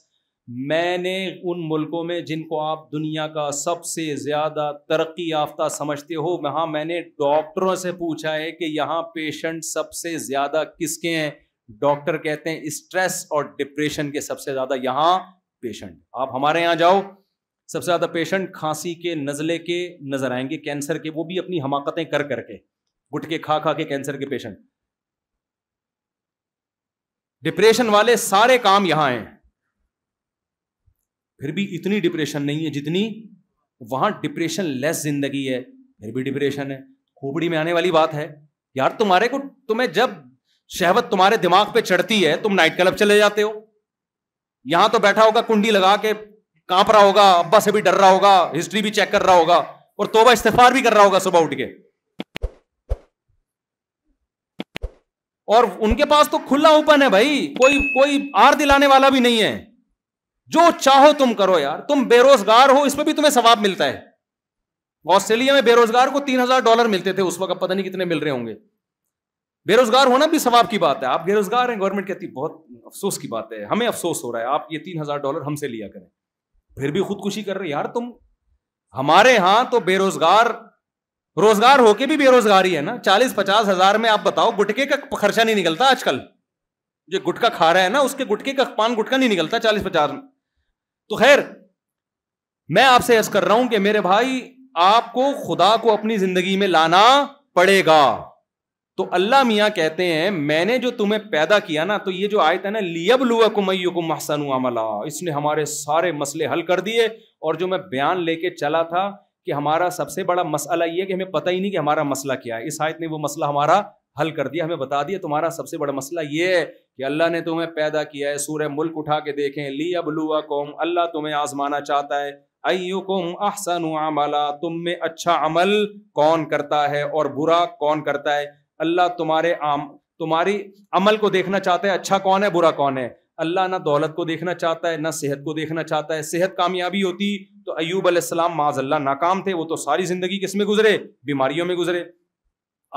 मैंने उन मुल्कों में जिनको आप दुनिया का सबसे ज़्यादा तरक्की याफ्ता समझते हो वहां मैंने डॉक्टरों से पूछा है कि यहाँ पेशेंट सबसे ज़्यादा किसके हैं डॉक्टर कहते हैं स्ट्रेस और डिप्रेशन के सबसे ज्यादा यहां पेशेंट आप हमारे यहां जाओ सबसे ज्यादा पेशेंट खांसी के नज़ले के नजर आएंगे कैंसर के वो भी अपनी हमाकतें कर करके गुटके खा खा के कैंसर के पेशेंट डिप्रेशन वाले सारे काम यहां हैं फिर भी इतनी डिप्रेशन नहीं है जितनी वहां डिप्रेशन लेस जिंदगी है फिर भी डिप्रेशन है खोपड़ी में आने वाली बात है यार तुम्हारे को तुम्हें जब शहवत तुम्हारे दिमाग पे चढ़ती है तुम नाइट क्लब चले जाते हो यहां तो बैठा होगा कुंडी लगा के कांप रहा होगा अब्बा से भी डर रहा होगा हिस्ट्री भी चेक कर रहा होगा और तोबा इस्तेफार भी कर रहा होगा सुबह उठ के और उनके पास तो खुला ओपन है भाई कोई कोई आर दिलाने वाला भी नहीं है जो चाहो तुम करो यार तुम बेरोजगार हो इसमें भी तुम्हें सवाब मिलता है ऑस्ट्रेलिया में बेरोजगार को तीन हजार डॉलर मिलते थे उस वक्त पता नहीं कितने मिल रहे होंगे बेरोजगार होना भी सवाब की बात है आप बेरोजगार हैं गवर्नमेंट कहती बहुत अफसोस की बात है हमें अफसोस हो रहा है आप ये तीन हजार डॉलर हमसे लिया करें फिर भी खुदकुशी कर रहे यार तुम हमारे यहां तो बेरोजगार रोजगार होके भी बेरोजगारी है ना चालीस पचास हजार में आप बताओ गुटके का खर्चा नहीं निकलता आजकल जो गुटका खा रहा है ना उसके गुटके का पान गुटका नहीं निकलता चालीस पचास में तो खैर मैं आपसे ऐसा कर रहा हूं कि मेरे भाई आपको खुदा को अपनी जिंदगी में लाना पड़ेगा तो अल्लाह मियाँ कहते हैं मैंने जो तुम्हें पैदा किया ना तो ये जो आयत है ना लियब लुआ कुमैयो को महसन अमला इसने हमारे सारे मसले हल कर दिए और जो मैं बयान लेके चला था कि हमारा सबसे बड़ा मसला ये है कि हमें पता ही नहीं कि हमारा मसला क्या है इस आयत ने वो मसला हमारा हल कर दिया हमें बता दिया तुम्हारा सबसे बड़ा मसला ये है कि अल्लाह ने तुम्हें पैदा किया है सूर्य मुल्क उठा के देखें ली अब लुआ कौम अल्लाह तुम्हें आजमाना चाहता है अयुकुम अहसन अमला तुम में अच्छा अमल कौन करता है और बुरा कौन करता है अल्लाह तुम्हारे आम तुम्हारी अमल को देखना चाहता है अच्छा कौन है बुरा कौन है अल्लाह ना दौलत को देखना चाहता है ना सेहत को देखना चाहता है सेहत कामयाबी होती तो अयूब अलैहिस्सलाम माजल्ला नाकाम थे वो तो सारी ज़िंदगी किस में गुजरे बीमारियों में गुजरे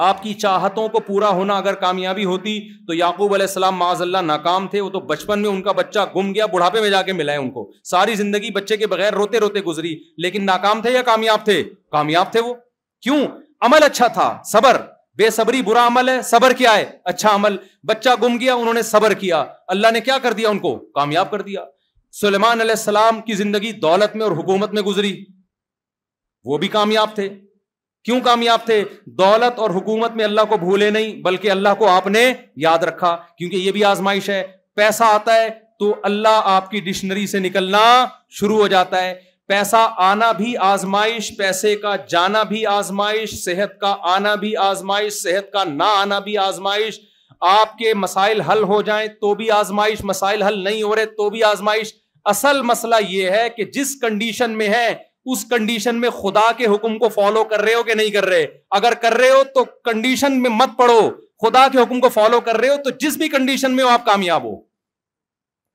आपकी चाहतों को पूरा होना अगर कामयाबी होती तो याकूब अलैहिस्सलाम माजल्ला नाकाम थे वो तो बचपन में उनका बच्चा गुम गया बुढ़ापे में जाके मिलाए उनको सारी ज़िंदगी बच्चे के बगैर रोते रोते गुजरी लेकिन नाकाम थे या कामयाब थे कामयाब थे वो क्यों अमल अच्छा था सबर बेसब्री बुरा अमल है सबर क्या है अच्छा अमल बच्चा गुम गया उन्होंने सबर किया अल्लाह ने क्या कर दिया उनको कामयाब कर दिया सुलेमान सलाम की जिंदगी दौलत में और हुकूमत में गुजरी वो भी कामयाब थे क्यों कामयाब थे दौलत और हुकूमत में अल्लाह को भूले नहीं बल्कि अल्लाह को आपने याद रखा क्योंकि यह भी आजमाइश है पैसा आता है तो अल्लाह आपकी डिक्शनरी से निकलना शुरू हो जाता है पैसा आना भी आजमाइश पैसे का जाना भी आजमाइश सेहत का आना भी आजमाइश सेहत का ना आना भी आजमाइश आपके मसाइल हल हो जाए तो भी आजमाइश मसाइल हल नहीं हो रहे तो भी आजमाइश असल मसला यह है कि जिस कंडीशन में है उस कंडीशन में खुदा के हुक्म को फॉलो कर रहे हो कि नहीं कर रहे अगर कर रहे हो तो कंडीशन में मत पड़ो खुदा के हुक्म को फॉलो कर रहे हो तो जिस भी कंडीशन में हो आप कामयाब हो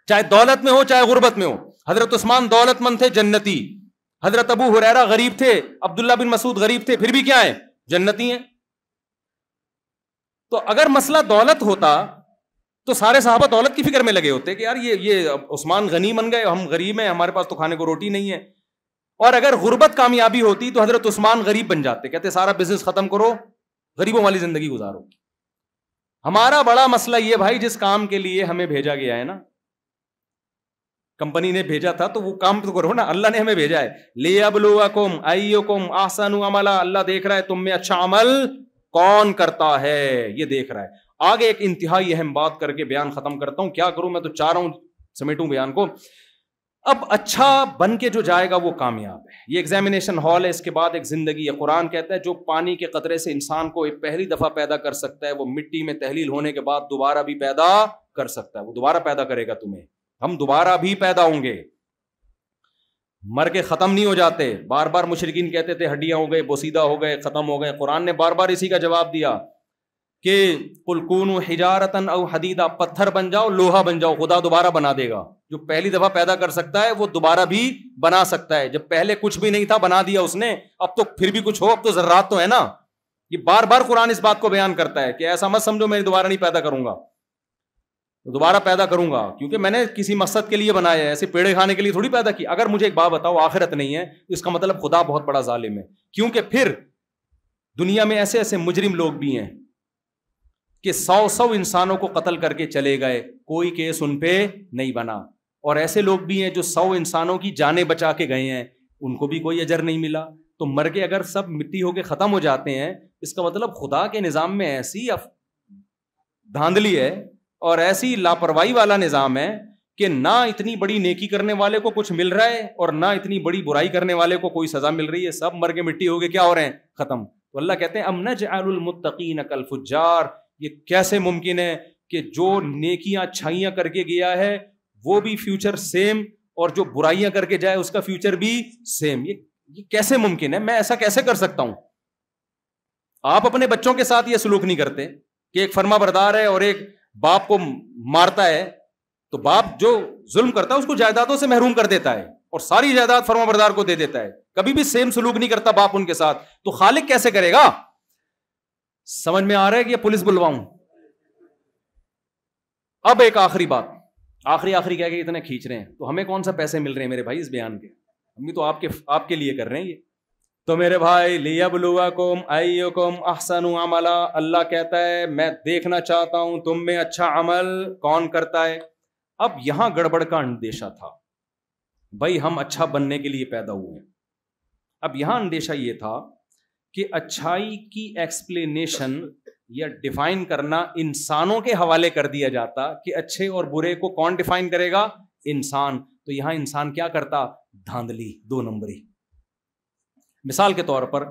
चाहे दौलत में हो चाहे गुर्बत में हो हजरत उस्मान दौलतमंद थे जन्नती हजरत अबू हुरैरा गरीब थे अब्दुल्ला बिन मसूद गरीब थे फिर भी क्या है जन्नती है तो अगर मसला दौलत होता तो सारे साहबा दौलत की फिक्र में लगे होते कि यार ये ये उस्मान गनी बन गए हम गरीब हैं हमारे पास तो खाने को रोटी नहीं है और अगर गुर्बत कामयाबी होती तो हजरत उस्मान गरीब बन जाते कहते सारा बिजनेस खत्म करो गरीबों वाली जिंदगी गुजारो हमारा बड़ा मसला ये भाई जिस काम के लिए हमें भेजा गया है ना कंपनी ने भेजा था तो वो काम तो करो ना अल्लाह ने हमें भेजा है ले अबलुआकुम आइयोकुम आसानु अमला अल्लाह देख रहा है तुम में अच्छा अमल कौन करता है ये देख रहा है आगे एक इंतहाई अहम बात करके बयान खत्म करता हूं क्या करूं मैं तो चाह रहा हूं समेटूं बयान को अब अच्छा बन के जो जाएगा वो कामयाब है ये एग्जामिनेशन हॉल है इसके बाद एक ज़िंदगी है कुरान कहता है जो पानी के कतरे से इंसान को एक पहली दफ़ा पैदा कर सकता है वो मिट्टी में तहलील होने के बाद दोबारा भी पैदा कर सकता है वो दोबारा पैदा करेगा तुम्हें हम दोबारा भी पैदा होंगे मर के ख़त्म नहीं हो जाते बार बार मुशरकिन कहते थे हड्डियां हो गए बोसीदा हो गए ख़त्म हो गए कुरान ने बार बार इसी का जवाब दिया कि कुलकून हिजारतन और हदीदा पत्थर बन जाओ लोहा बन जाओ खुदा दोबारा बना देगा जो पहली दफ़ा पैदा कर सकता है वो दोबारा भी बना सकता है जब पहले कुछ भी नहीं था बना दिया उसने अब तो फिर भी कुछ हो अब तो ज़र्रात तो है ना ये बार बार कुरान इस बात को बयान करता है कि ऐसा मत समझो मैं दोबारा नहीं पैदा करूंगा तो दोबारा पैदा करूंगा क्योंकि मैंने किसी मकसद के लिए बनाया है ऐसे पेड़े खाने के लिए थोड़ी पैदा की अगर मुझे एक बात बताओ आखिरत नहीं है तो इसका मतलब खुदा बहुत बड़ा जालिम है क्योंकि फिर दुनिया में ऐसे ऐसे मुजरिम लोग भी हैं कि सौ सौ इंसानों को कत्ल करके चले गए कोई केस उन पर नहीं बना और ऐसे लोग भी हैं जो सौ इंसानों की जाने बचा के गए हैं उनको भी कोई अजर नहीं मिला तो मर के अगर सब मिट्टी होके ख़त्म हो जाते हैं इसका मतलब खुदा के निज़ाम में ऐसी धांधली है और ऐसी लापरवाही वाला निज़ाम है कि ना इतनी बड़ी नेकी करने वाले को कुछ मिल रहा है और ना इतनी बड़ी बुराई करने वाले को कोई सज़ा मिल रही है सब मर के मिट्टी हो गए क्या हो रहे हैं ख़त्म तो अल्लाह कहते हैं अमन जमुतकीन कलफुजार ये कैसे मुमकिन है कि जो नेकियां अच्छाइयाँ करके गया है वो भी फ्यूचर सेम और जो बुराइयां करके जाए उसका फ्यूचर भी सेम ये ये कैसे मुमकिन है मैं ऐसा कैसे कर सकता हूं आप अपने बच्चों के साथ ये सलूक नहीं करते कि एक फर्मा बरदार है और एक बाप को मारता है तो बाप जो जुल्म करता है उसको जायदादों से महरूम कर देता है और सारी जायदाद फर्माबरदार को दे देता है कभी भी सेम सलूक नहीं करता बाप उनके साथ तो खालिक कैसे करेगा समझ में आ रहा है कि पुलिस बुलवाऊं अब एक आखिरी बात आखिरी आखिरी कह के इतने खींच रहे हैं तो हमें कौन सा पैसे मिल रहे हैं मेरे भाई इस बयान के हम भी तो आपके आपके लिए कर रहे हैं ये तो मेरे भाई लिया बलुआकुम अयुकुम अहसन अमला अल्लाह कहता है मैं देखना चाहता हूं तुम में अच्छा अमल कौन करता है अब यहां गड़बड़ का अंदेशा था भाई हम अच्छा बनने के लिए पैदा हुए हैं अब यहां अंदेशा ये था कि अच्छाई की एक्सप्लेनेशन या डिफाइन करना इंसानों के हवाले कर दिया जाता कि अच्छे और बुरे को कौन डिफाइन करेगा इंसान तो यहां इंसान क्या करता धांधली दो नंबरी मिसाल के तौर पर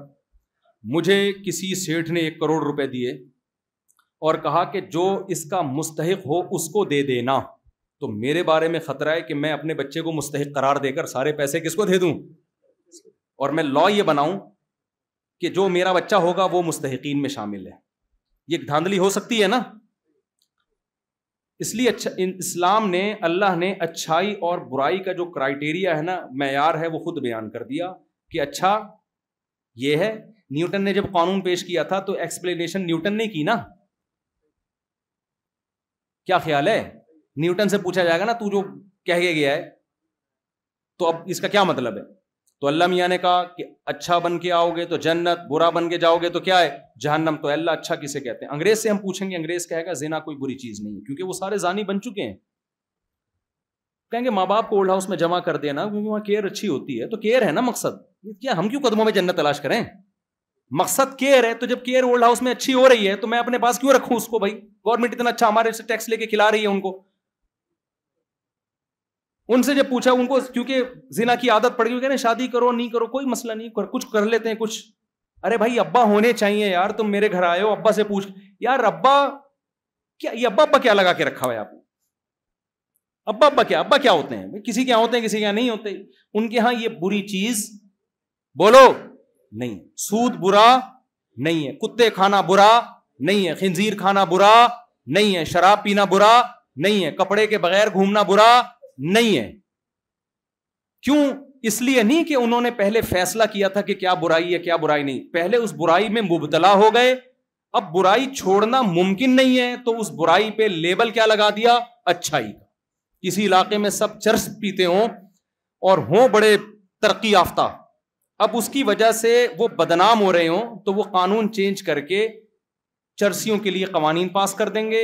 मुझे किसी सेठ ने एक करोड़ रुपए दिए और कहा कि जो इसका मुस्तक हो उसको दे देना तो मेरे बारे में ख़तरा है कि मैं अपने बच्चे को मुस्तक करार देकर सारे पैसे किसको दे दूं और मैं लॉ ये बनाऊं कि जो मेरा बच्चा होगा वो मुस्तकिन में शामिल है ये धांधली हो सकती है ना इसलिए अच्छा इस्लाम ने अल्लाह ने अच्छाई और बुराई का जो क्राइटेरिया है ना मैार है वो खुद बयान कर दिया कि अच्छा ये है न्यूटन ने जब कानून पेश किया था तो एक्सप्लेनेशन न्यूटन ने की ना क्या ख्याल है न्यूटन से पूछा जाएगा ना तू जो कह के गया है तो अब इसका क्या मतलब है तो अल्लाह मियाँ ने कहा कि अच्छा बन के आओगे तो जन्नत बुरा बन के जाओगे तो क्या है जहन्नम तो अल्लाह अच्छा किसे कहते हैं अंग्रेज से हम पूछेंगे अंग्रेज कहेगा जिना कोई बुरी चीज़ नहीं है क्योंकि वो सारे जानी बन चुके हैं कहेंगे माँ बाप को ओल्ड हाउस में जमा कर देना क्योंकि वहां केयर अच्छी होती है तो केयर है ना मकसद क्या हम क्यों कदमों में जन्नत तलाश करें मकसद केयर है तो जब केयर ओल्ड हाउस में अच्छी हो रही है तो मैं अपने पास क्यों रखूं उसको भाई गवर्नमेंट इतना अच्छा हमारे से टैक्स लेके खिला रही है उनको उनसे जब पूछा उनको क्योंकि जिना की आदत पड़ गई कह रहे शादी करो नहीं करो कोई मसला नहीं कर, कुछ कर लेते हैं कुछ अरे भाई अब्बा होने चाहिए यार तुम मेरे घर आए हो अब्बा से पूछ यार अब्बा क्या ये अब्बा अब्बा क्या लगा के रखा हुआ है आपने अब्बा अब्बा क्या अब्बा क्या होते हैं किसी के यहाँ होते हैं किसी के यहाँ नहीं होते उनके यहाँ ये बुरी चीज बोलो नहीं सूद बुरा नहीं है कुत्ते खाना बुरा नहीं है खिंजीर खाना बुरा नहीं है शराब पीना बुरा नहीं है कपड़े के बगैर घूमना बुरा नहीं है क्यों इसलिए नहीं कि उन्होंने पहले फैसला किया था कि क्या बुराई है क्या बुराई नहीं पहले उस बुराई में मुबतला हो गए अब बुराई छोड़ना मुमकिन नहीं है तो उस बुराई पे लेबल क्या लगा दिया अच्छाई का किसी इलाके में सब चर्च पीते हों और हो बड़े तरक्की याफ्ता अब उसकी वजह से वो बदनाम हो रहे हो तो वो कानून चेंज करके चर्सियों के लिए कवानीन पास कर देंगे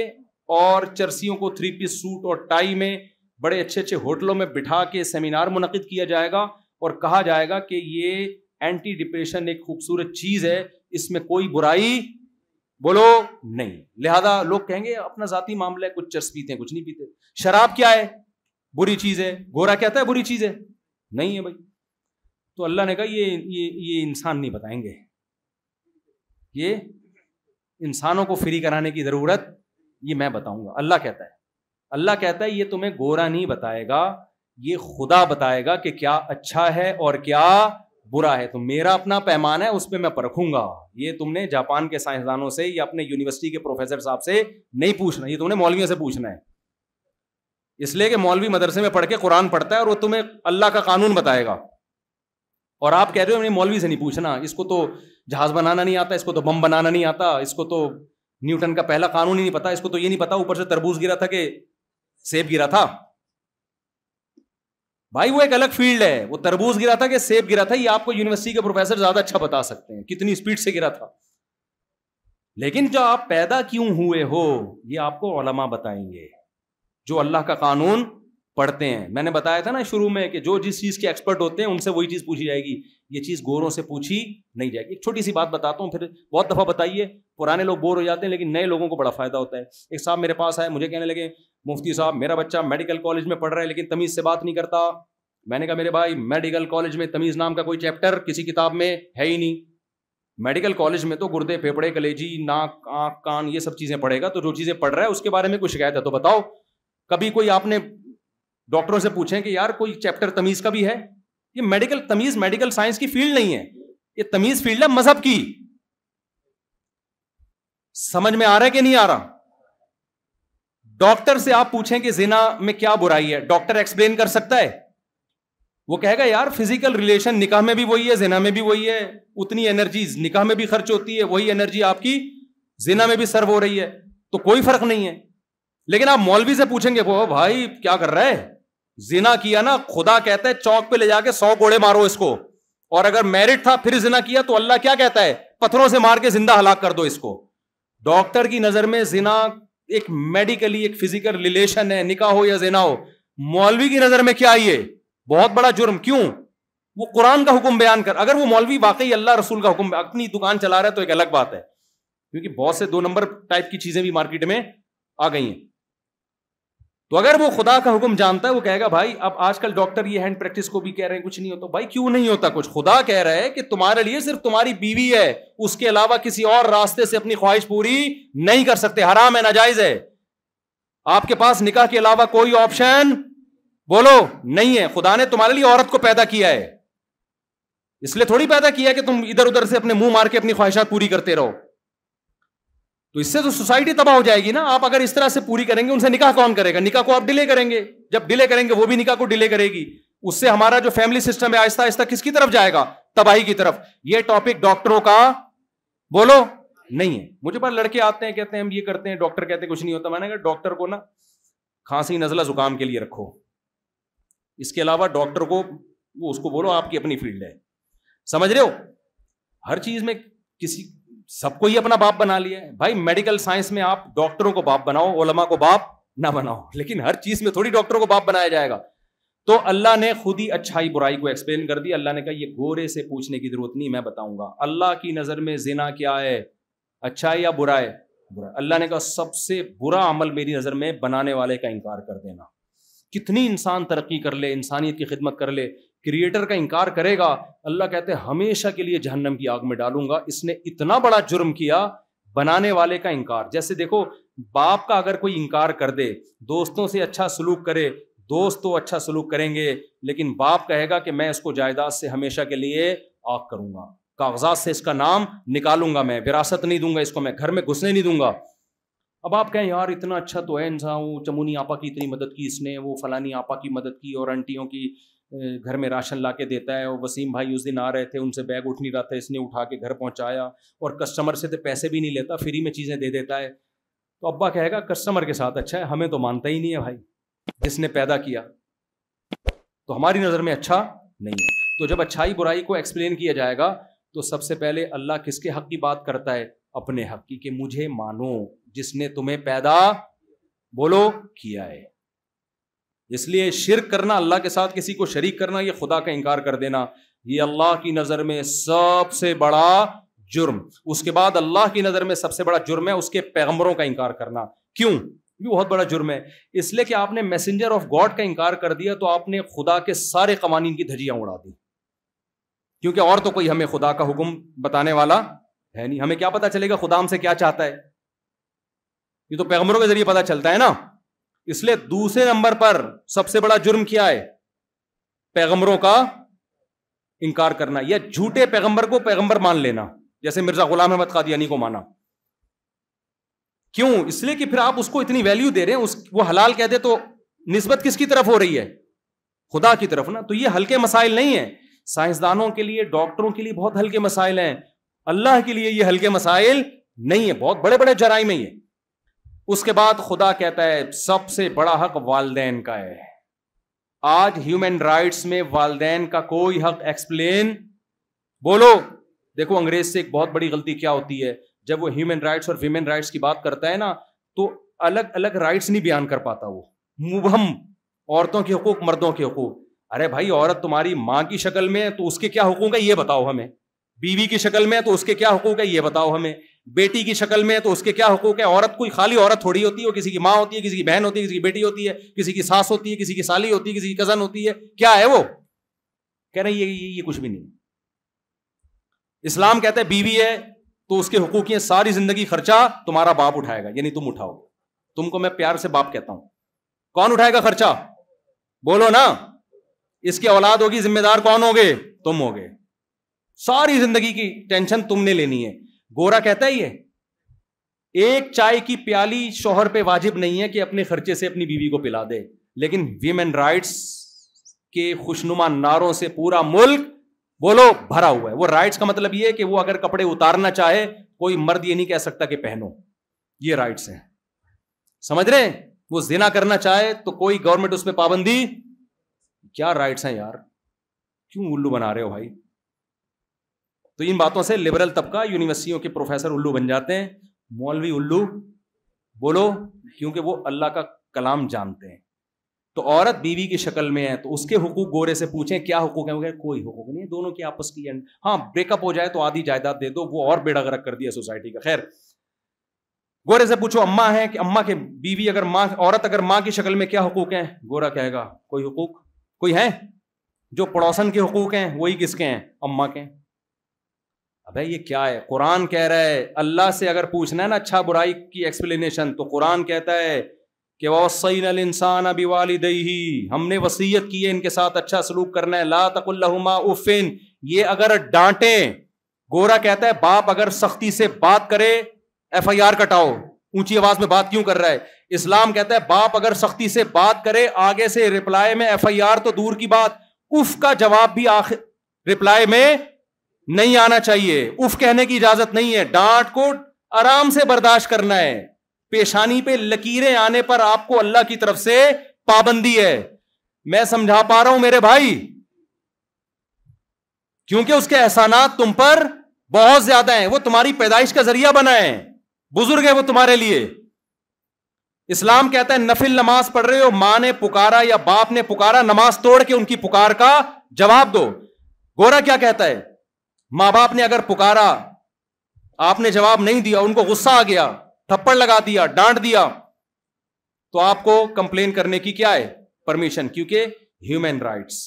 और चर्सियों को थ्री पीस सूट और टाई में बड़े अच्छे अच्छे होटलों में बिठा के सेमिनार मुनद किया जाएगा और कहा जाएगा कि ये एंटी डिप्रेशन एक खूबसूरत चीज़ है इसमें कोई बुराई बोलो नहीं लिहाजा लोग कहेंगे अपना जाती मामला है कुछ चर्स पीते हैं कुछ नहीं पीते शराब क्या है बुरी चीज़ है गोरा कहता है बुरी चीज़ है नहीं है भाई तो अल्लाह ने कहा ये ये ये इंसान नहीं बताएंगे ये इंसानों को फ्री कराने की ज़रूरत ये मैं बताऊंगा अल्लाह कहता है अल्लाह कहता है ये तुम्हें गोरा नहीं बताएगा ये खुदा बताएगा कि क्या अच्छा है और क्या बुरा है तो मेरा अपना पैमाना है उस पर मैं परखूंगा ये तुमने जापान के साइंसदानों से या अपने यूनिवर्सिटी के प्रोफेसर साहब से नहीं पूछना ये तुमने मौलवियों से पूछना है इसलिए कि मौलवी मदरसे में पढ़ के कुरान पढ़ता है और वो तुम्हें अल्लाह का कानून बताएगा और आप कह रहे हो मैंने मौलवी से नहीं पूछना इसको तो जहाज बनाना नहीं आता इसको तो बम बनाना नहीं आता इसको तो न्यूटन का पहला कानून ही नहीं पता इसको तो ये नहीं पता ऊपर से तरबूज गिरा था कि सेब गिरा था भाई वो एक अलग फील्ड है वो तरबूज गिरा था कि सेब गिरा था ये आपको यूनिवर्सिटी के प्रोफेसर ज्यादा अच्छा बता सकते हैं कितनी स्पीड से गिरा था लेकिन जो आप पैदा क्यों हुए हो ये आपको बताएंगे जो अल्लाह का कानून पढ़ते हैं मैंने बताया था ना शुरू में कि जो जिस चीज़ के एक्सपर्ट होते हैं उनसे वही चीज़ पूछी जाएगी ये चीज़ गोरों से पूछी नहीं जाएगी एक छोटी सी बात बताता हूँ फिर बहुत दफ़ा बताइए पुराने लोग बोर हो जाते हैं लेकिन नए लोगों को बड़ा फ़ायदा होता है एक साहब मेरे पास आए मुझे कहने लगे मुफ्ती साहब मेरा बच्चा मेडिकल कॉलेज में पढ़ रहा है लेकिन तमीज़ से बात नहीं करता मैंने कहा मेरे भाई मेडिकल कॉलेज में तमीज़ नाम का कोई चैप्टर किसी किताब में है ही नहीं मेडिकल कॉलेज में तो गुर्दे फेफड़े कलेजी नाक आँख कान ये सब चीज़ें पढ़ेगा तो जो चीज़ें पढ़ रहा है उसके बारे में कोई शिकायत है तो बताओ कभी कोई आपने डॉक्टरों से पूछें कि यार कोई चैप्टर तमीज का भी है ये मेडिकल तमीज मेडिकल साइंस की फील्ड नहीं है ये तमीज फील्ड है मजहब की समझ में आ रहा है कि नहीं आ रहा डॉक्टर से आप पूछें कि जिना में क्या बुराई है डॉक्टर एक्सप्लेन कर सकता है वो कहेगा यार फिजिकल रिलेशन निकाह में भी वही है जिना में भी वही है उतनी एनर्जी निकाह में भी खर्च होती है वही एनर्जी आपकी जिना में भी सर्व हो रही है तो कोई फर्क नहीं है लेकिन आप मौलवी से पूछेंगे वो भाई क्या कर रहा है जिना किया ना खुदा कहता है चौक पे ले जाके सौ कोड़े मारो इसको और अगर मेरिट था फिर जिना किया तो अल्लाह क्या कहता है पत्थरों से मार के जिंदा हलाक कर दो इसको डॉक्टर की नजर में जिना एक मेडिकली एक फिजिकल रिलेशन है निकाह हो या जिना हो मौलवी की नजर में क्या ये बहुत बड़ा जुर्म क्यों वो कुरान का हुक्म बयान कर अगर वो मौलवी वाकई अल्लाह रसूल का हुक्म अपनी दुकान चला रहा है तो एक अलग बात है क्योंकि बहुत से दो नंबर टाइप की चीजें भी मार्केट में आ गई हैं तो अगर वो खुदा का हुक्म जानता है वो कहेगा भाई अब आजकल डॉक्टर ये हैंड प्रैक्टिस को भी कह रहे हैं कुछ नहीं होता भाई क्यों नहीं होता कुछ खुदा कह रहा है कि तुम्हारे लिए सिर्फ तुम्हारी बीवी है उसके अलावा किसी और रास्ते से अपनी ख्वाहिश पूरी नहीं कर सकते हराम है नाजायज है आपके पास निकाह के अलावा कोई ऑप्शन बोलो नहीं है खुदा ने तुम्हारे लिए औरत को पैदा किया है इसलिए थोड़ी पैदा किया कि तुम इधर उधर से अपने मुंह मार के अपनी ख्वाहिशात पूरी करते रहो तो इससे तो सोसाइटी तबाह हो जाएगी ना आप अगर इस तरह से पूरी करेंगे उनसे निकाह कौन करेगा निकाह को आप डिले करेंगे जब डिले करेंगे वो भी निकाह को डिले करेगी उससे हमारा जो फैमिली सिस्टम है आहिस्ता आहिस्ता किसकी तरफ जाएगा तबाही की तरफ यह टॉपिक डॉक्टरों का बोलो नहीं है मुझे पर लड़के आते हैं कहते हैं हम ये करते हैं डॉक्टर कहते हैं कुछ नहीं होता मैंने कहा डॉक्टर को ना खांसी नजला जुकाम के लिए रखो इसके अलावा डॉक्टर को वो उसको बोलो आपकी अपनी फील्ड है समझ रहे हो हर चीज में किसी सबको ही अपना बाप बना लिया है भाई मेडिकल साइंस में आप डॉक्टरों को बाप बनाओ ओलमा को बाप ना बनाओ लेकिन हर चीज में थोड़ी डॉक्टरों को बाप बनाया जाएगा तो अल्लाह ने खुद ही अच्छाई बुराई को एक्सप्लेन कर दी अल्लाह ने कहा ये गोरे से पूछने की जरूरत नहीं मैं बताऊंगा अल्लाह की नज़र में जिना क्या है अच्छा है या बुरा है बुरा अल्लाह ने कहा सबसे बुरा अमल मेरी नज़र में बनाने वाले का इनकार कर देना कितनी इंसान तरक्की कर ले इंसानियत की खिदमत कर ले क्रिएटर का इनकार करेगा अल्लाह कहते हैं हमेशा के लिए जहन्नम की आग में डालूंगा इसने इतना बड़ा जुर्म किया बनाने वाले का इनकार जैसे देखो बाप का अगर कोई इनकार कर दे दोस्तों से अच्छा सलूक करे दोस्त तो अच्छा सलूक करेंगे लेकिन बाप कहेगा कि मैं इसको जायदाद से हमेशा के लिए आग करूंगा कागजात से इसका नाम निकालूंगा मैं विरासत नहीं दूंगा इसको मैं घर में घुसने नहीं दूंगा अब आप कहें यार इतना अच्छा तो है इंसान वो चमूनी आपा की इतनी मदद की इसने वो फलानी आपा की मदद की और आंटियों की घर में राशन ला के देता है और वसीम भाई उस दिन आ रहे थे उनसे बैग उठ नहीं रहा था इसने उठा के घर पहुंचाया और कस्टमर से तो पैसे भी नहीं लेता फ्री में चीज़ें दे देता है तो अब्बा कहेगा कस्टमर के साथ अच्छा है हमें तो मानता ही नहीं है भाई जिसने पैदा किया तो हमारी नज़र में अच्छा नहीं है तो जब अच्छाई बुराई को एक्सप्लेन किया जाएगा तो सबसे पहले अल्लाह किसके हक की बात करता है अपने हक की कि मुझे मानो जिसने तुम्हें पैदा बोलो किया है इसलिए शिरक करना अल्लाह के साथ किसी को शरीक करना यह खुदा का इनकार कर देना यह अल्लाह की नज़र में सबसे बड़ा जुर्म उसके बाद अल्लाह की नज़र में सबसे बड़ा जुर्म है उसके पैगम्बरों का इनकार करना क्यों ये बहुत बड़ा जुर्म है इसलिए कि आपने मैसेंजर ऑफ गॉड का इनकार कर दिया तो आपने खुदा के सारे कवानीन की धजियाँ उड़ा दी क्योंकि और तो कोई हमें खुदा का हुक्म बताने वाला है नहीं हमें क्या पता चलेगा खुदा हमसे क्या चाहता है ये तो पैगम्बरों के जरिए पता चलता है ना इसलिए दूसरे नंबर पर सबसे बड़ा जुर्म क्या है पैगंबरों का इनकार करना या झूठे पैगंबर को पैगंबर मान लेना जैसे मिर्जा गुलाम अहमद कादियानी को माना क्यों इसलिए कि फिर आप उसको इतनी वैल्यू दे रहे हैं उस वो हलाल कह दे तो नस्बत किसकी तरफ हो रही है खुदा की तरफ ना तो ये हल्के मसाइल नहीं है साइंसदानों के लिए डॉक्टरों के लिए बहुत हल्के मसाइल हैं अल्लाह के लिए ये हल्के मसाइल नहीं है बहुत बड़े बड़े जराइम है ये उसके बाद खुदा कहता है सबसे बड़ा हक वालदेन का है आज ह्यूमन राइट्स में वालदेन का कोई हक एक्सप्लेन बोलो देखो अंग्रेज से एक बहुत बड़ी गलती क्या होती है जब वो ह्यूमन राइट्स और वीमेन राइट्स की बात करता है ना तो अलग अलग राइट्स नहीं बयान कर पाता वो मुबहम औरतों के हकूक मर्दों के हकूक अरे भाई औरत तुम्हारी माँ की शक्ल में है तो उसके क्या हकूक है ये बताओ हमें बीवी की शक्ल में है तो उसके क्या हकूक है ये बताओ हमें बेटी की शक्ल में तो उसके क्या हकूक है औरत कोई खाली औरत थोड़ी होती है किसी की माँ होती है किसी की बहन होती है किसी की बेटी होती है किसी की सास होती है किसी की साली होती है किसी की कजन होती है क्या है वो कह रहे ये ये, ये कुछ भी नहीं इस्लाम कहते है बीवी है तो उसके हकूक है सारी जिंदगी खर्चा तुम्हारा बाप उठाएगा यानी तुम उठाओ तुमको मैं प्यार से बाप कहता हूं कौन उठाएगा खर्चा बोलो ना इसकी औलाद होगी जिम्मेदार कौन होगे तुम होगे सारी जिंदगी की टेंशन तुमने लेनी है गोरा कहता ही है एक चाय की प्याली शोहर पे वाजिब नहीं है कि अपने खर्चे से अपनी बीवी को पिला दे लेकिन वीमेन राइट्स के खुशनुमा नारों से पूरा मुल्क बोलो भरा हुआ है वो राइट्स का मतलब ये है कि वो अगर कपड़े उतारना चाहे कोई मर्द ये नहीं कह सकता कि पहनो ये राइट्स हैं समझ रहे वो जिना करना चाहे तो कोई गवर्नमेंट उस पर पाबंदी क्या राइट्स हैं यार क्यों उल्लू बना रहे हो भाई तो इन बातों से लिबरल तबका यूनिवर्सिटियों के प्रोफेसर उल्लू बन जाते हैं मौलवी उल्लू बोलो क्योंकि वो अल्लाह का कलाम जानते हैं तो औरत बीवी की शक्ल में है तो उसके हुकूक गोरे से पूछे क्या हुकूक है वगैरह कोई हुकूक नहीं है दोनों की आपस की हाँ ब्रेकअप हो जाए तो आधी जायदाद दे दो वो और बेड़ा गर्क कर दिया सोसाइटी का खैर गोरे से पूछो अम्मा है कि अम्मा के बीवी अगर माँ औरत अगर माँ की शक्ल में क्या हुकूक है गोरा कहेगा कोई हुकूक कोई है जो पड़ोसन के हुकूक हैं वही किसके हैं अम्मा के अबे ये क्या है कुरान कह रहा है अल्लाह से अगर पूछना है ना अच्छा बुराई की एक्सप्लेनेशन तो कुरान कहता है कि वसैन अल इंसान अभी वालदही हमने वसीयत की है इनके साथ अच्छा सलूक करना है ला तकुल्लहुमा उफ़िन ये अगर डांटे गोरा कहता है बाप अगर सख्ती से बात करे एफ आई आर कटाओ ऊंची आवाज में बात क्यों कर रहा है इस्लाम कहता है बाप अगर सख्ती से बात करे आगे से रिप्लाई में एफ आई आर तो दूर की बात उफ का जवाब भी आखिर रिप्लाई में नहीं आना चाहिए उफ कहने की इजाजत नहीं है डांट को आराम से बर्दाश्त करना है पेशानी पे लकीरें आने पर आपको अल्लाह की तरफ से पाबंदी है मैं समझा पा रहा हूं मेरे भाई क्योंकि उसके एहसानात तुम पर बहुत ज्यादा हैं वो तुम्हारी पैदाइश का जरिया बना है बुजुर्ग है वो तुम्हारे लिए इस्लाम कहता है नफिल नमाज पढ़ रहे हो मां ने पुकारा या बाप ने पुकारा नमाज तोड़ के उनकी पुकार का जवाब दो गोरा क्या कहता है मां बाप ने अगर पुकारा आपने जवाब नहीं दिया उनको गुस्सा आ गया थप्पड़ लगा दिया डांट दिया तो आपको कंप्लेन करने की क्या है परमिशन क्योंकि ह्यूमन राइट्स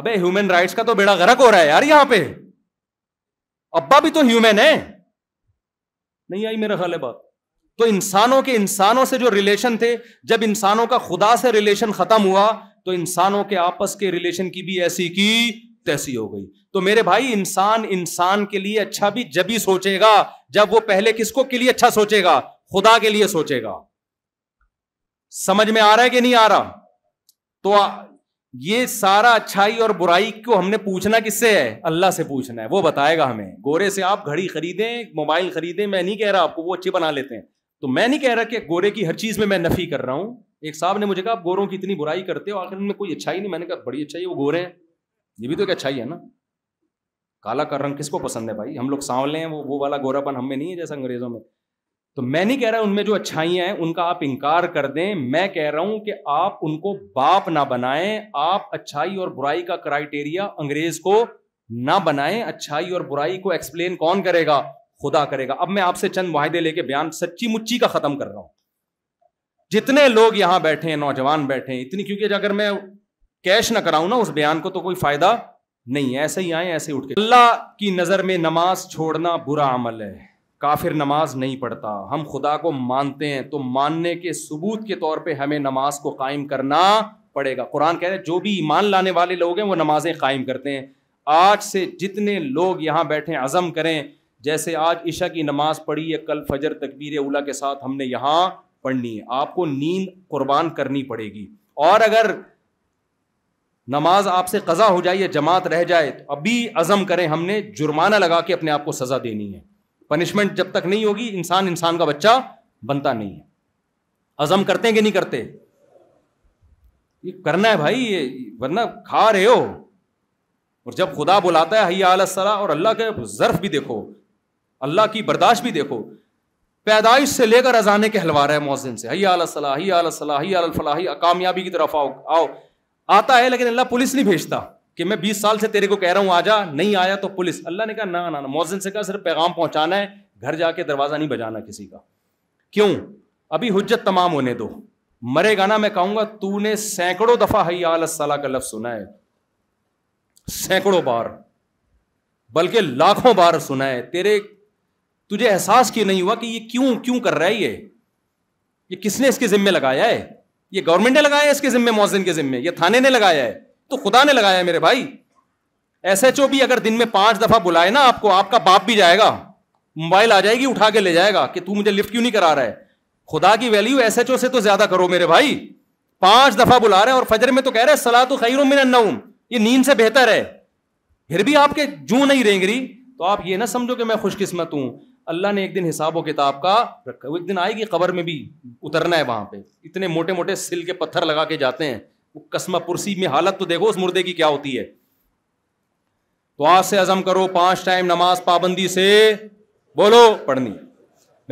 अबे ह्यूमन राइट्स का तो बेड़ा गरक हो रहा है यार यहां पे अब्बा भी तो ह्यूमन है नहीं आई मेरा ख्याल है बात तो इंसानों के इंसानों से जो रिलेशन थे जब इंसानों का खुदा से रिलेशन खत्म हुआ तो इंसानों के आपस के रिलेशन की भी ऐसी की तैसी हो गई तो मेरे भाई इंसान इंसान के लिए अच्छा भी जब ही सोचेगा जब वो पहले किसको के लिए अच्छा सोचेगा खुदा के लिए सोचेगा समझ में आ रहा है कि नहीं आ रहा तो ये सारा अच्छाई और बुराई को हमने पूछना किससे है अल्लाह से पूछना है वो बताएगा हमें गोरे से आप घड़ी खरीदें मोबाइल खरीदे मैं नहीं कह रहा आपको वो अच्छी बना लेते हैं तो मैं नहीं कह रहा कि गोरे की हर चीज में मैं नफी कर रहा हूं एक साहब ने मुझे कहा गोरों की इतनी बुराई करते हो आखिर में कोई अच्छाई नहीं मैंने कहा बड़ी अच्छाई वो गोरे हैं ये भी तो एक अच्छाई है ना काला का रंग किसको पसंद है भाई हम लोग सांवले हैं वो वो वाला गोरापन हम में नहीं है जैसा अंग्रेजों में तो मैं नहीं कह रहा उनमें जो अच्छाइयां हैं उनका आप इनकार कर दें मैं कह रहा हूं कि आप उनको बाप ना बनाएं आप अच्छाई और बुराई का क्राइटेरिया अंग्रेज को ना बनाएं अच्छाई और बुराई को एक्सप्लेन कौन करेगा खुदा करेगा अब मैं आपसे चंद माहदे लेके बयान सच्ची मुच्ची का खत्म कर रहा हूं जितने लोग यहां बैठे हैं नौजवान बैठे हैं इतनी क्योंकि अगर मैं कैश ना कराऊं ना उस बयान को तो कोई फायदा नहीं है ऐसे ही आए ऐसे ही उठ अल्लाह की नज़र में नमाज छोड़ना बुरा अमल है काफिर नमाज नहीं पढ़ता हम खुदा को मानते हैं तो मानने के सबूत के तौर पर हमें नमाज को कायम करना पड़ेगा कुरान कह रहे हैं जो भी ईमान लाने वाले लोग हैं वो नमाज़ें कायम करते हैं आज से जितने लोग यहाँ बैठे अज़म करें जैसे आज ईशा की नमाज़ पढ़ी है कल फजर तकबीर उला के साथ हमने यहाँ पढ़नी है आपको नींद कुर्बान करनी पड़ेगी और अगर नमाज आपसे कज़ा हो जाए या जमात रह जाए तो अभी अज़म करें हमने जुर्माना लगा के अपने आप को सज़ा देनी है पनिशमेंट जब तक नहीं होगी इंसान इंसान का बच्चा बनता नहीं है अज़म करते हैं कि नहीं करते ये करना है भाई ये वरना खा रहे हो और जब खुदा बुलाता है हया आलसला और अल्लाह के ज़र्फ भी देखो अल्लाह की बर्दाश्त भी देखो पैदाइश से लेकर अजाने के हलवा रहे है से हया आलसला हया आलसला हया अलफला कामयाबी की तरफ आओ आओ आता है लेकिन अल्लाह पुलिस नहीं भेजता कि मैं बीस साल से तेरे को कह रहा हूँ आजा नहीं आया तो पुलिस अल्लाह ने कहा ना ना ना मोजन से कहा सिर्फ पैगाम पहुंचाना है घर जाके दरवाज़ा नहीं बजाना किसी का क्यों अभी हजत तमाम होने दो मरे गाना मैं कहूँगा तूने सैकड़ों दफ़ा हयालसला का लफ्ज़ सुना है सैकड़ों बार बल्कि लाखों बार सुना है तेरे तुझे एहसास क्यों नहीं हुआ कि ये क्यों क्यों कर रहा है ये ये किसने इसके ज़िम्मे लगाया है ये गवर्नमेंट ने लगाया है इसके जिम्मे मोहसिन के जिम्मे ये थाने ने लगाया है तो खुदा ने लगाया है मेरे भाई एस एच ओ भी अगर दिन में पांच दफा बुलाए ना आपको आपका बाप भी जाएगा मोबाइल आ जाएगी उठा के ले जाएगा कि तू मुझे लिफ्ट क्यों नहीं करा रहा है खुदा की वैल्यू एस एच ओ से तो ज्यादा करो मेरे भाई पांच दफा बुला रहे हैं और फजर में तो कह रहे हैं सलाह तो खैर मिन ये नींद से बेहतर है फिर भी आपके जू नहीं रेंगरी तो आप ये ना समझो कि मैं खुशकिस्मत हूं अल्लाह ने एक दिन हिसाब व किताब का रखा वो एक दिन आएगी खबर में भी उतरना है वहां पे इतने मोटे मोटे सिल के पत्थर लगा के जाते हैं वो कस्मा पुरसी में हालत तो देखो उस मुर्दे की क्या होती है तो आज से अजम करो पांच टाइम नमाज पाबंदी से बोलो पढ़नी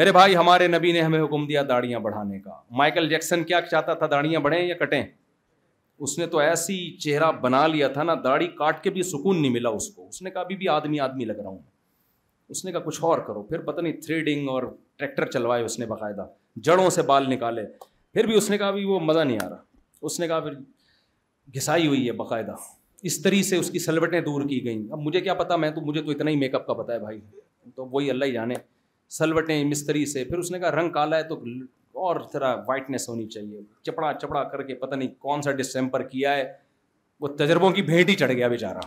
मेरे भाई हमारे नबी ने हमें हुक्म दिया दाढ़ियाँ बढ़ाने का माइकल जैक्सन क्या चाहता था दाढ़ियाँ बढ़े या कटे उसने तो ऐसी चेहरा बना लिया था ना दाढ़ी काट के भी सुकून नहीं मिला उसको उसने कहा अभी भी आदमी आदमी लग रहा हूँ उसने कहा कुछ और करो फिर पता नहीं थ्रेडिंग और ट्रैक्टर चलवाए उसने बाकायदा जड़ों से बाल निकाले फिर भी उसने कहा भी वो मज़ा नहीं आ रहा उसने कहा फिर घिसाई हुई है बाकायदा इस तरी से उसकी सलवटें दूर की गई अब मुझे क्या पता मैं तो मुझे तो इतना ही मेकअप का पता है भाई तो वही अल्लाह ही जाने सलवटें मिस्त्री से फिर उसने कहा रंग काला है तो और तरह वाइटनेस होनी चाहिए चपड़ा चपड़ा करके पता नहीं कौन सा डिस्टेम्पर किया है वो तजर्बों की भेंट ही चढ़ गया बेचारा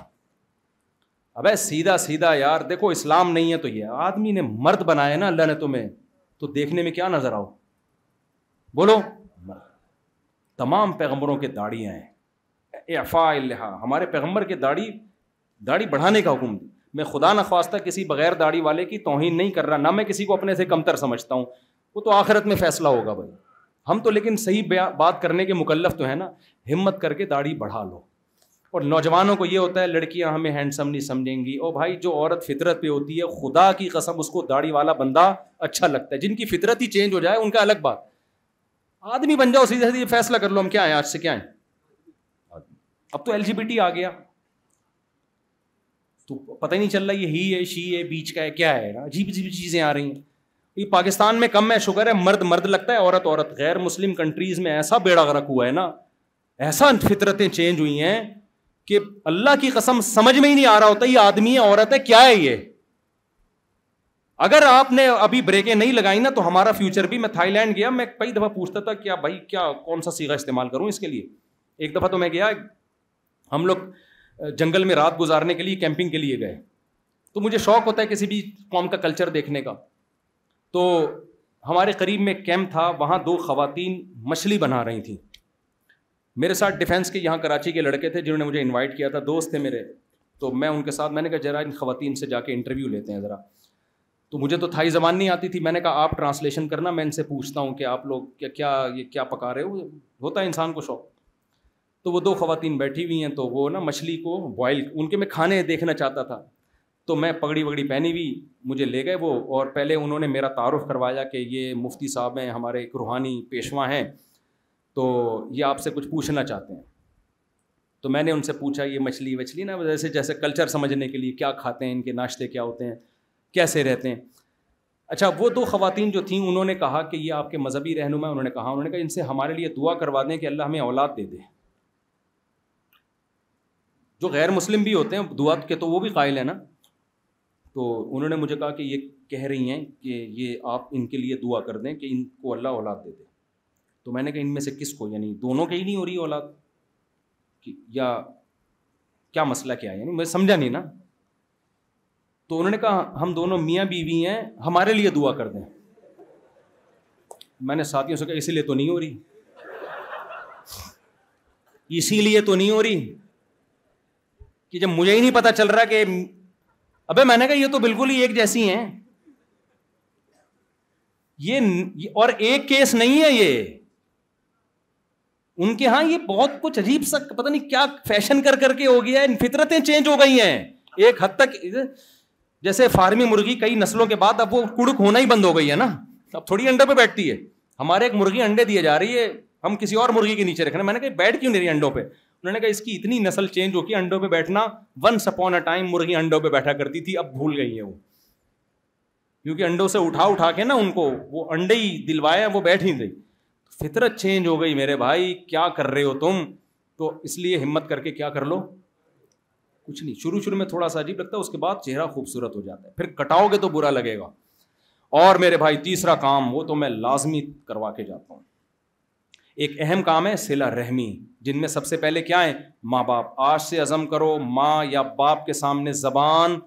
अब सीधा सीधा यार देखो इस्लाम नहीं है तो ये आदमी ने मर्द बनाया ना अल्लाह ने तुम्हें तो देखने में क्या नजर आओ बोलो तमाम पैगंबरों के दाढ़ियाँ हैं एफ़ा हमारे पैगंबर के दाढ़ी दाढ़ी बढ़ाने का हुक्म मैं खुदा न खास्ता किसी बगैर दाढ़ी वाले की तोहिन नहीं कर रहा ना मैं किसी को अपने से कमतर समझता हूँ वो तो आखिरत में फ़ैसला होगा भाई हम तो लेकिन सही बात करने के मुकलफ़ तो है ना हिम्मत करके दाढ़ी बढ़ा लो और नौजवानों को ये होता है लड़कियां हमें हैंडसम नहीं समझेंगी और भाई जो औरत फितरत पे होती है खुदा की कसम उसको दाढ़ी वाला बंदा अच्छा लगता है जिनकी फितरत ही चेंज हो जाए उनका अलग बात आदमी बन जाओ सीधे सीधे फैसला कर लो हम क्या है आज से क्या है अब तो एल जी बी टी आ गया तो पता ही नहीं चल रहा ये ही है शी है बीच का है क्या है अजीब अजीब चीज़ें आ रही हैं ये पाकिस्तान में कम है शुगर है मर्द मर्द लगता है औरत औरत गैर मुस्लिम कंट्रीज़ में ऐसा बेड़ा गर्क हुआ है ना ऐसा फितरतें चेंज हुई हैं कि अल्लाह की कसम समझ में ही नहीं आ रहा होता ये आदमी है औरत है क्या है ये अगर आपने अभी ब्रेकें नहीं लगाई ना तो हमारा फ्यूचर भी मैं थाईलैंड गया मैं कई दफ़ा पूछता था क्या भाई क्या कौन सा सीगा इस्तेमाल करूं इसके लिए एक दफ़ा तो मैं गया हम लोग जंगल में रात गुजारने के लिए कैंपिंग के लिए गए तो मुझे शौक होता है किसी भी कौम का कल्चर देखने का तो हमारे करीब में कैंप था वहां दो खातन मछली बना रही थी मेरे साथ डिफेंस के यहाँ कराची के लड़के थे जिन्होंने मुझे इनवाइट किया था दोस्त थे मेरे तो मैं उनके साथ मैंने कहा जरा इन ख़वान से जाके इंटरव्यू लेते हैं ज़रा तो मुझे तो थाई जबान नहीं आती थी मैंने कहा आप ट्रांसलेशन करना मैं इनसे पूछता हूँ कि आप लोग क्या क्या ये क्या पका रहे हो होता है इंसान को शौक तो वो दो खवतिन बैठी हुई हैं तो वो ना मछली को बॉयल उनके मैं खाने देखना चाहता था तो मैं पगड़ी वगड़ी पहनी हुई मुझे ले गए वो और पहले उन्होंने मेरा तारफ़ करवाया कि ये मुफ्ती साहब हैं हमारे एक रूहानी पेशवा हैं तो ये आपसे कुछ पूछना चाहते हैं तो मैंने उनसे पूछा ये मछली वछली ना जैसे जैसे कल्चर समझने के लिए क्या खाते हैं इनके नाश्ते क्या होते हैं कैसे रहते हैं अच्छा वो दो खातन जो थीं उन्होंने कहा कि ये आपके मज़हबी रहनुमा उन्होंने कहा उन्होंने कहा इनसे हमारे लिए दुआ करवा दें कि अल्लाह हमें औलाद दे दे जो गैर मुस्लिम भी होते हैं दुआ के तो वो भी कायल है ना तो उन्होंने मुझे कहा कि ये कह रही हैं कि ये आप इनके लिए दुआ कर दें कि इनको अल्लाह औलाद दे दे तो मैंने कहा इनमें से किसको यानी दोनों की ही नहीं हो रही औलाद या क्या मसला क्या है यानी मैं समझा नहीं ना तो उन्होंने कहा हम दोनों मियाँ बीवी हैं हमारे लिए दुआ कर दें मैंने साथियों से कहा इसीलिए तो नहीं हो रही इसीलिए तो नहीं हो रही कि जब मुझे ही नहीं पता चल रहा कि अबे मैंने कहा ये तो बिल्कुल ही एक जैसी हैं ये और एक केस नहीं है ये उनके यहाँ ये बहुत कुछ अजीब सा पता नहीं क्या फैशन कर करके हो गया है फितरतें चेंज हो गई हैं एक हद तक जैसे फार्मी मुर्गी कई नस्लों के बाद अब वो कुड़क होना ही बंद हो गई है ना अब थोड़ी अंडे पे बैठती है हमारे एक मुर्गी अंडे दिए जा रही है हम किसी और मुर्गी के नीचे रखना मैंने कहा बैठ क्यों नहीं रही अंडो पे उन्होंने कहा इसकी इतनी नस्ल चेंज हो कि अंडों पे बैठना वन अपॉन अ टाइम मुर्गी अंडो पे बैठा करती थी अब भूल गई है वो क्योंकि अंडो से उठा उठा के ना उनको वो अंडे ही दिलवाया वो बैठ ही गई फितरत चेंज हो गई मेरे भाई क्या कर रहे हो तुम तो इसलिए हिम्मत करके क्या कर लो कुछ नहीं शुरू शुरू में थोड़ा सा अजीब लगता है उसके बाद चेहरा खूबसूरत हो जाता है फिर कटाओगे तो बुरा लगेगा और मेरे भाई तीसरा काम वो तो मैं लाजमी करवा के जाता हूँ एक अहम काम है सिला रहमी जिनमें सबसे पहले क्या है माँ बाप आज से अज़म करो माँ या बाप के सामने ज़बान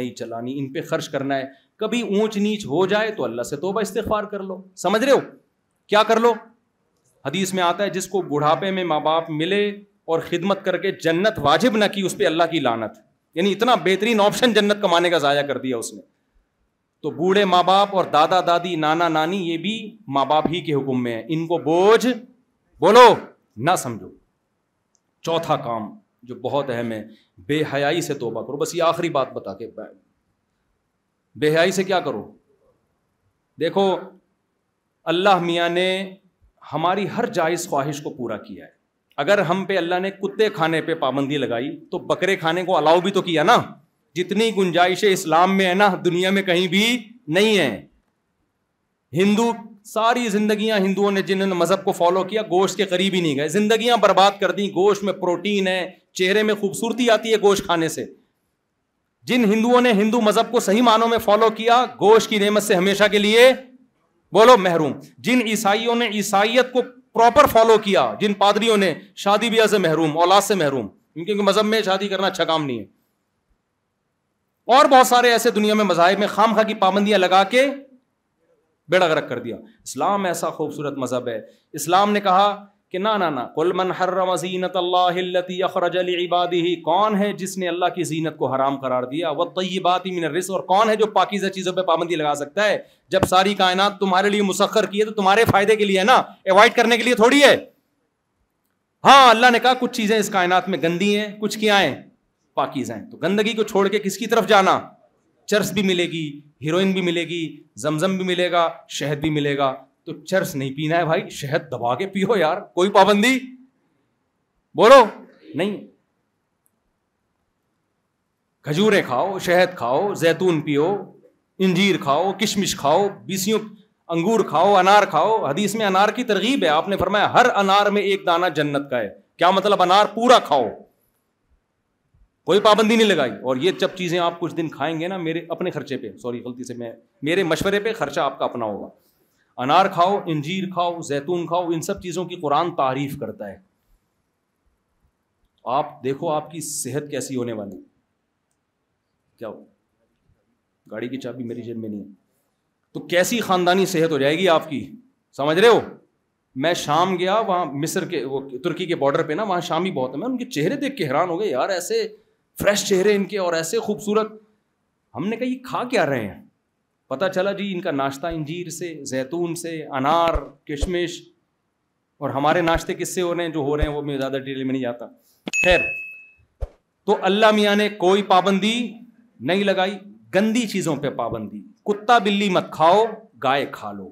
नहीं चलानी इन पे खर्च करना है कभी ऊंच नीच हो जाए तो अल्लाह से तोबा इस्तेफार कर लो समझ रहे हो क्या कर लो हदीस में आता है जिसको बुढ़ापे में माँ बाप मिले और खिदमत करके जन्नत वाजिब ना की उस पर अल्लाह की लानत यानी इतना बेहतरीन ऑप्शन जन्नत कमाने का ज़ाया कर दिया उसने तो बूढ़े माँ बाप और दादा दादी नाना नानी ये भी माँ बाप ही के हुक्म में है इनको बोझ बोलो ना समझो चौथा काम जो बहुत अहम है बेहयाई से तोबा करो बस ये आखिरी बात बता के बेहयाई से क्या करो देखो अल्लाह मियाँ ने हमारी हर जायज़ ख्वाहिश को पूरा किया है अगर हम पे अल्लाह ने कुत्ते खाने पे पाबंदी लगाई तो बकरे खाने को अलाउ भी तो किया ना जितनी गुंजाइशें इस्लाम में है ना दुनिया में कहीं भी नहीं है हिंदू सारी जिंदगियां हिंदुओं ने जिन मज़हब को फॉलो किया गोश्त के करीब ही नहीं गए जिंदगियां बर्बाद कर दी गोश्त में प्रोटीन है चेहरे में खूबसूरती आती है गोश्त खाने से जिन हिंदुओं ने हिंदू मज़हब को सही मानों में फॉलो किया गोश्त की नेमत से हमेशा के लिए बोलो महरूम जिन ईसाइयों ने ईसाइत को प्रॉपर फॉलो किया जिन पादरियों ने शादी ब्याह से महरूम औलाद से महरूम क्योंकि मजहब में शादी करना अच्छा काम नहीं है और बहुत सारे ऐसे दुनिया में मजाहब में खाम खा की पाबंदियां लगा के बेड़ा गर्क कर दिया इस्लाम ऐसा खूबसूरत मजहब है इस्लाम ने कहा कि ना ना ना कुल कुलमन हर्रम जीनत अल्लाबादी कौन है जिसने अल्लाह की जीनत को हराम करार दिया वह तयबाती मिन रिस और कौन है जो पाकिजा चीज़ों पर पाबंदी लगा सकता है जब सारी कायनात तुम्हारे लिए मुसखर की है तो तुम्हारे फ़ायदे के लिए है ना एवॉइड करने के लिए थोड़ी है हाँ अल्लाह ने कहा कुछ चीज़ें इस कायनात में गंदी हैं कुछ क्या हैं पाकिज हैं तो गंदगी को छोड़ के किसकी तरफ जाना चर्स भी मिलेगी हीरोइन भी मिलेगी जमजम भी मिलेगा शहद भी मिलेगा तो चर्स नहीं पीना है भाई शहद दबा के पियो यार कोई पाबंदी बोलो नहीं खजूरें खाओ शहद खाओ जैतून पियो इंजीर खाओ किशमिश खाओ बीसियों अंगूर खाओ अनार खाओ हदीस में अनार की तरगीब है आपने फरमाया हर अनार में एक दाना जन्नत का है क्या मतलब अनार पूरा खाओ कोई पाबंदी नहीं लगाई और ये जब चीज़ें आप कुछ दिन खाएंगे ना मेरे अपने खर्चे पे सॉरी गलती से मैं मेरे मशवरे पे खर्चा आपका अपना होगा अनार खाओ इंजीर खाओ जैतून खाओ इन सब चीज़ों की कुरान तारीफ करता है आप देखो आपकी सेहत कैसी होने वाली क्या हो गाड़ी की चाबी मेरी जेब में नहीं है तो कैसी ख़ानदानी सेहत हो जाएगी आपकी समझ रहे हो मैं शाम गया वहाँ मिस्र के वो तुर्की के बॉर्डर पे ना वहाँ शाम ही बहुत है मैं उनके चेहरे देख के हैरान हो गए यार ऐसे फ्रेश चेहरे इनके और ऐसे खूबसूरत हमने कहा ये खा क्या रहे हैं पता चला जी इनका नाश्ता इंजीर से जैतून से अनार किशमिश और हमारे नाश्ते किससे हो रहे हैं जो हो रहे हैं वो मैं ज़्यादा डिटेल में नहीं जाता खैर तो अल्लाह मियाँ ने कोई पाबंदी नहीं लगाई गंदी चीज़ों पे पाबंदी कुत्ता बिल्ली मत खाओ गाय खा लो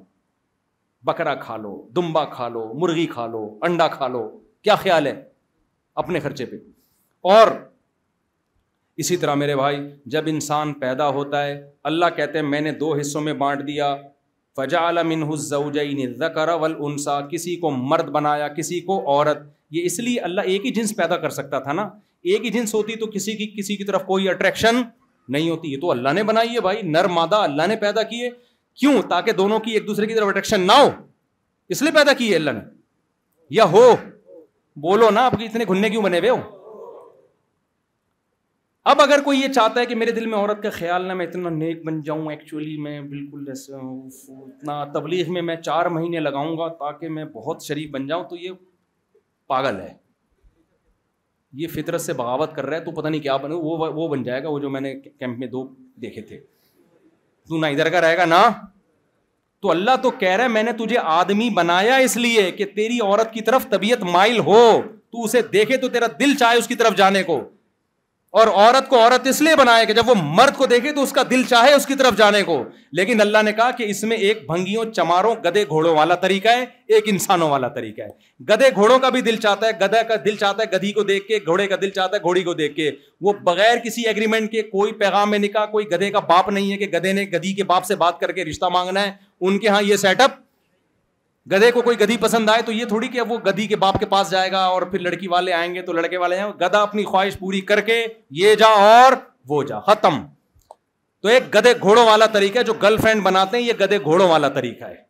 बकरा खा लो दुम्बा खा लो मुर्गी खा लो अंडा खा लो क्या ख्याल है अपने खर्चे पे और इसी तरह मेरे भाई जब इंसान पैदा होता है अल्लाह कहते हैं मैंने दो हिस्सों में बांट दिया फ़जा अलमिनजैन ज़कर वलसा किसी को मर्द बनाया किसी को औरत ये इसलिए अल्लाह एक ही जिन्स पैदा कर सकता था ना एक ही जिन्स होती तो किसी की किसी की तरफ कोई अट्रैक्शन नहीं होती ये तो अल्लाह ने बनाई है भाई नर मादा अल्लाह ने पैदा किए क्यों ताकि दोनों की एक दूसरे की तरफ अट्रैक्शन ना हो इसलिए पैदा की है अल्लाह ने या हो बोलो ना आपकी इतने घुन्ने क्यों बने हुए हो अब अगर कोई ये चाहता है कि मेरे दिल में औरत का ख्याल ना मैं इतना नेक बन जाऊं एक्चुअली मैं बिल्कुल ऐसे इतना तबलीग में मैं चार महीने लगाऊंगा ताकि मैं बहुत शरीफ बन जाऊं तो ये पागल है ये फितरत से बगावत कर रहा है तो पता नहीं क्या बने वो वो बन जाएगा वो जो मैंने कैंप में दो देखे थे तू ना इधर का रहेगा ना तो अल्लाह तो कह रहा है मैंने तुझे आदमी बनाया इसलिए कि तेरी औरत की तरफ तबीयत माइल हो तू उसे देखे तो तेरा दिल चाहे उसकी तरफ जाने को और औरत को औरत इसलिए बनाया कि जब वो मर्द को देखे तो उसका दिल चाहे उसकी तरफ जाने को लेकिन अल्लाह ने कहा कि इसमें एक भंगियों चमारों गधे घोड़ों वाला तरीका है एक इंसानों वाला तरीका है गधे घोड़ों का भी दिल चाहता है गधा का दिल चाहता है गधी को देख के घोड़े का दिल चाहता है घोड़ी को देख के वो बगैर किसी एग्रीमेंट के कोई पैगाम में निका कोई गधे का बाप नहीं है कि गधे ने गधी के बाप से बात करके रिश्ता मांगना है उनके यहाँ ये सेटअप गधे को कोई गधी पसंद आए तो ये थोड़ी कि अब वो गधी के बाप के पास जाएगा और फिर लड़की वाले आएंगे तो लड़के वाले हैं गधा अपनी ख्वाहिश पूरी करके ये जा और वो जा खत्म तो एक गधे घोड़ों वाला तरीका है जो गर्लफ्रेंड बनाते हैं ये गधे घोड़ों वाला तरीका है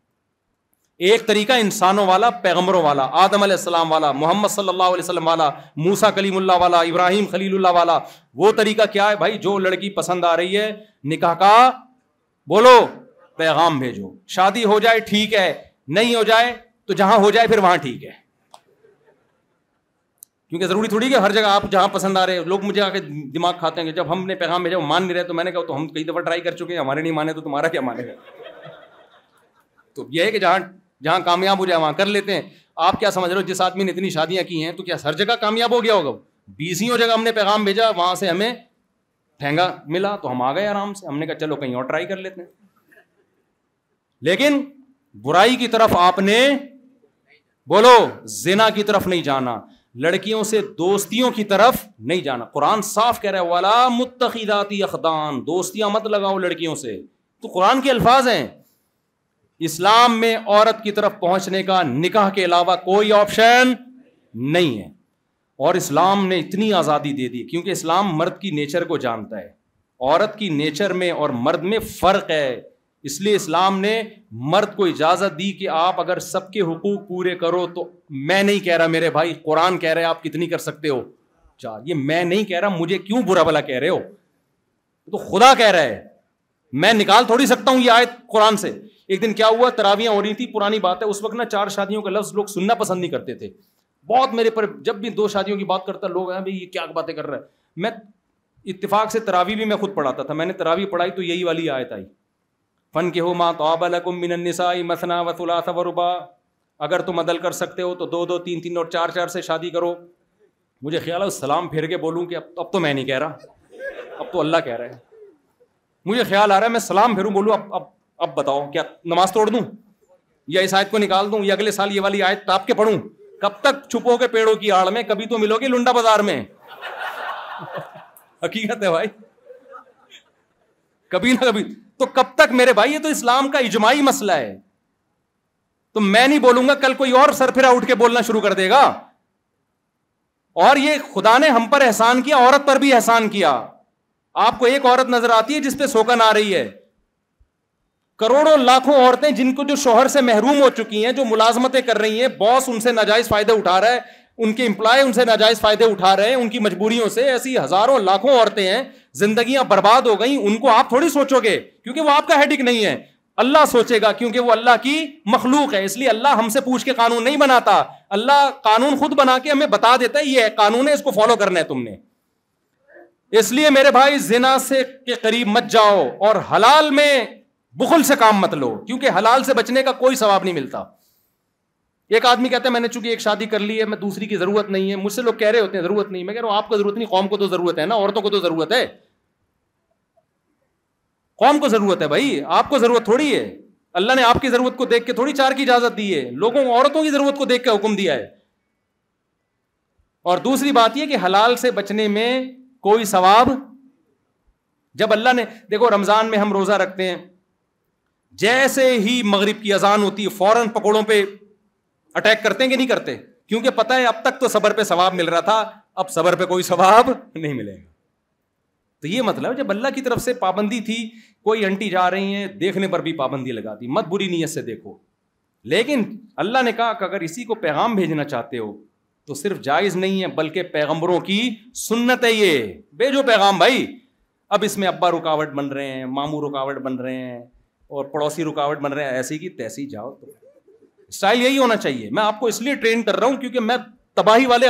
एक तरीका इंसानों वाला पैगमरों वाला आदम सलाम वाला मोहम्मद सल्लल्लाहु अलैहि वसल्लम वाला मूसा कलीमुल्ला वाला इब्राहिम खलीलुल्ला वाला वो तरीका क्या है भाई जो लड़की पसंद आ रही है निकाह का बोलो पैगाम भेजो शादी हो जाए ठीक है नहीं हो जाए तो जहां हो जाए फिर वहां ठीक है क्योंकि जरूरी थोड़ी कि हर जगह आप जहां पसंद आ रहे हैं लोग मुझे आके दिमाग खाते हैं जब हमने पैगाम भेजा मान नहीं रहे तो मैंने कहा तो हम कई दफ़ा ट्राई कर चुके हैं हमारे नहीं माने तो तुम्हारा क्या मानेगा तो यह है कि जहाँ जहाँ कामयाब हो जाए वहाँ कर लेते हैं आप क्या समझ रहे हो जिस आदमी ने इतनी शादियां की हैं तो क्या हर जगह कामयाब हो गया होगा बीसियों जगह हमने पैगाम भेजा वहां से हमें ठेंगा मिला तो हम आ गए आराम से हमने कहा चलो कहीं और ट्राई कर लेते हैं लेकिन बुराई की तरफ आपने बोलो जिना की तरफ नहीं जाना लड़कियों से दोस्तियों की तरफ नहीं जाना कुरान साफ कह रहा है वाला मुतखिदाती अखदान दोस्तियां मत लगाओ लड़कियों से तो कुरान के अल्फाज हैं इस्लाम में औरत की तरफ पहुंचने का निकाह के अलावा कोई ऑप्शन नहीं है और इस्लाम ने इतनी आज़ादी दे दी क्योंकि इस्लाम मर्द की नेचर को जानता है औरत की नेचर में और मर्द में फ़र्क है इसलिए इस्लाम ने मर्द को इजाज़त दी कि आप अगर सबके हकूक पूरे करो तो मैं नहीं कह रहा मेरे भाई कुरान कह रहे आप कितनी कर सकते हो चार ये मैं नहीं कह रहा मुझे क्यों बुरा भला कह रहे हो तो खुदा कह रहा है मैं निकाल थोड़ी सकता हूं ये आयत कुरान से एक दिन क्या हुआ तरावियां हो रही थी पुरानी बात है उस वक्त ना चार शादियों का लफ्ज लोग सुनना पसंद नहीं करते थे बहुत मेरे पर जब भी दो शादियों की बात करता लोग हैं भाई ये क्या बातें कर रहा है मैं इतफाक से तरावी भी मैं खुद पढ़ाता था मैंने तरावी पढ़ाई तो यही वाली आयत आई फ़न के हो माँ तोबलकुम मिनसाई मसना वसुला सवरुबा अगर तुम अदल कर सकते हो तो दो दो तीन तीन और चार चार से शादी करो मुझे ख्याल है सलाम फिर के बोलूँ कि अब तो अब तो मैं नहीं कह रहा अब तो अल्लाह कह रहे हैं मुझे ख्याल आ रहा है मैं सलाम फिर बोलूँ अब अब अब बताओ क्या नमाज तोड़ दूँ या इस आयत को निकाल दूँ या अगले साल ये वाली आयत टाप के पढ़ूँ कब तक छुपोगे पेड़ों की आड़ में कभी तो मिलोगे लुंडा बाजार में <laughs> हकीकत है भाई कभी ना कभी तो कब तक मेरे भाई ये तो इस्लाम का इजमाही मसला है तो मैं नहीं बोलूंगा कल कोई और सर फिरा उठ के बोलना शुरू कर देगा और ये खुदा ने हम पर एहसान किया औरत पर भी एहसान किया आपको एक औरत नजर आती है जिसपे शोकन आ रही है करोड़ों लाखों औरतें जिनको जो शोहर से महरूम हो चुकी हैं जो मुलाजमतें कर रही हैं बॉस उनसे नाजायज फायदे उठा रहा है उनके इंप्लाय उनसे नाजायज फायदे उठा रहे हैं उनकी मजबूरियों से ऐसी हजारों लाखों औरतें हैं जिंदगियां बर्बाद हो गई उनको आप थोड़ी सोचोगे क्योंकि वो आपका हेडिक नहीं है अल्लाह सोचेगा क्योंकि वो अल्लाह की मखलूक है इसलिए अल्लाह हमसे पूछ के कानून नहीं बनाता अल्लाह कानून खुद बना के हमें बता देता है ये कानून है इसको फॉलो करना है तुमने इसलिए मेरे भाई जिना से के करीब मत जाओ और हलाल में बुखुल से काम मत लो क्योंकि हलाल से बचने का कोई सवाब नहीं मिलता एक आदमी कहता है मैंने चूंकि एक शादी कर ली है मैं दूसरी की जरूरत नहीं है मुझसे लोग कह रहे होते हैं जरूरत नहीं मैं कह रहा हूं आपको जरूरत नहीं कौम को तो जरूरत है ना औरतों को तो जरूरत है कौम को जरूरत है भाई आपको जरूरत थोड़ी है अल्लाह ने आपकी जरूरत को देख के थोड़ी चार की इजाजत दी है लोगों औरतों की जरूरत को देख के हुक्म दिया है और दूसरी बात यह कि हलाल से बचने में कोई सवाब जब अल्लाह ने देखो रमजान में हम रोजा रखते हैं जैसे ही मगरिब की अजान होती है फौरन पकौड़ों पर अटैक करते हैं कि नहीं करते क्योंकि पता है अब तक तो सबर पे सवाब मिल रहा था अब सबर पे कोई सवाब नहीं मिलेगा तो ये मतलब जब अल्लाह की तरफ से पाबंदी थी कोई अंटी जा रही है देखने पर भी पाबंदी लगा दी मत बुरी नीयत से देखो लेकिन अल्लाह ने कहा कि अगर इसी को पैगाम भेजना चाहते हो तो सिर्फ जायज़ नहीं है बल्कि पैगंबरों की सुन्नत है ये भेजो पैगाम भाई अब इसमें अब्बा रुकावट बन रहे हैं मामू रुकावट बन रहे हैं और पड़ोसी रुकावट बन रहे हैं ऐसी की तैसी जाओ तो स्टाइल यही होना चाहिए मैं आपको इसलिए ट्रेन कर रहा हूं क्योंकि मैं तबाही वाले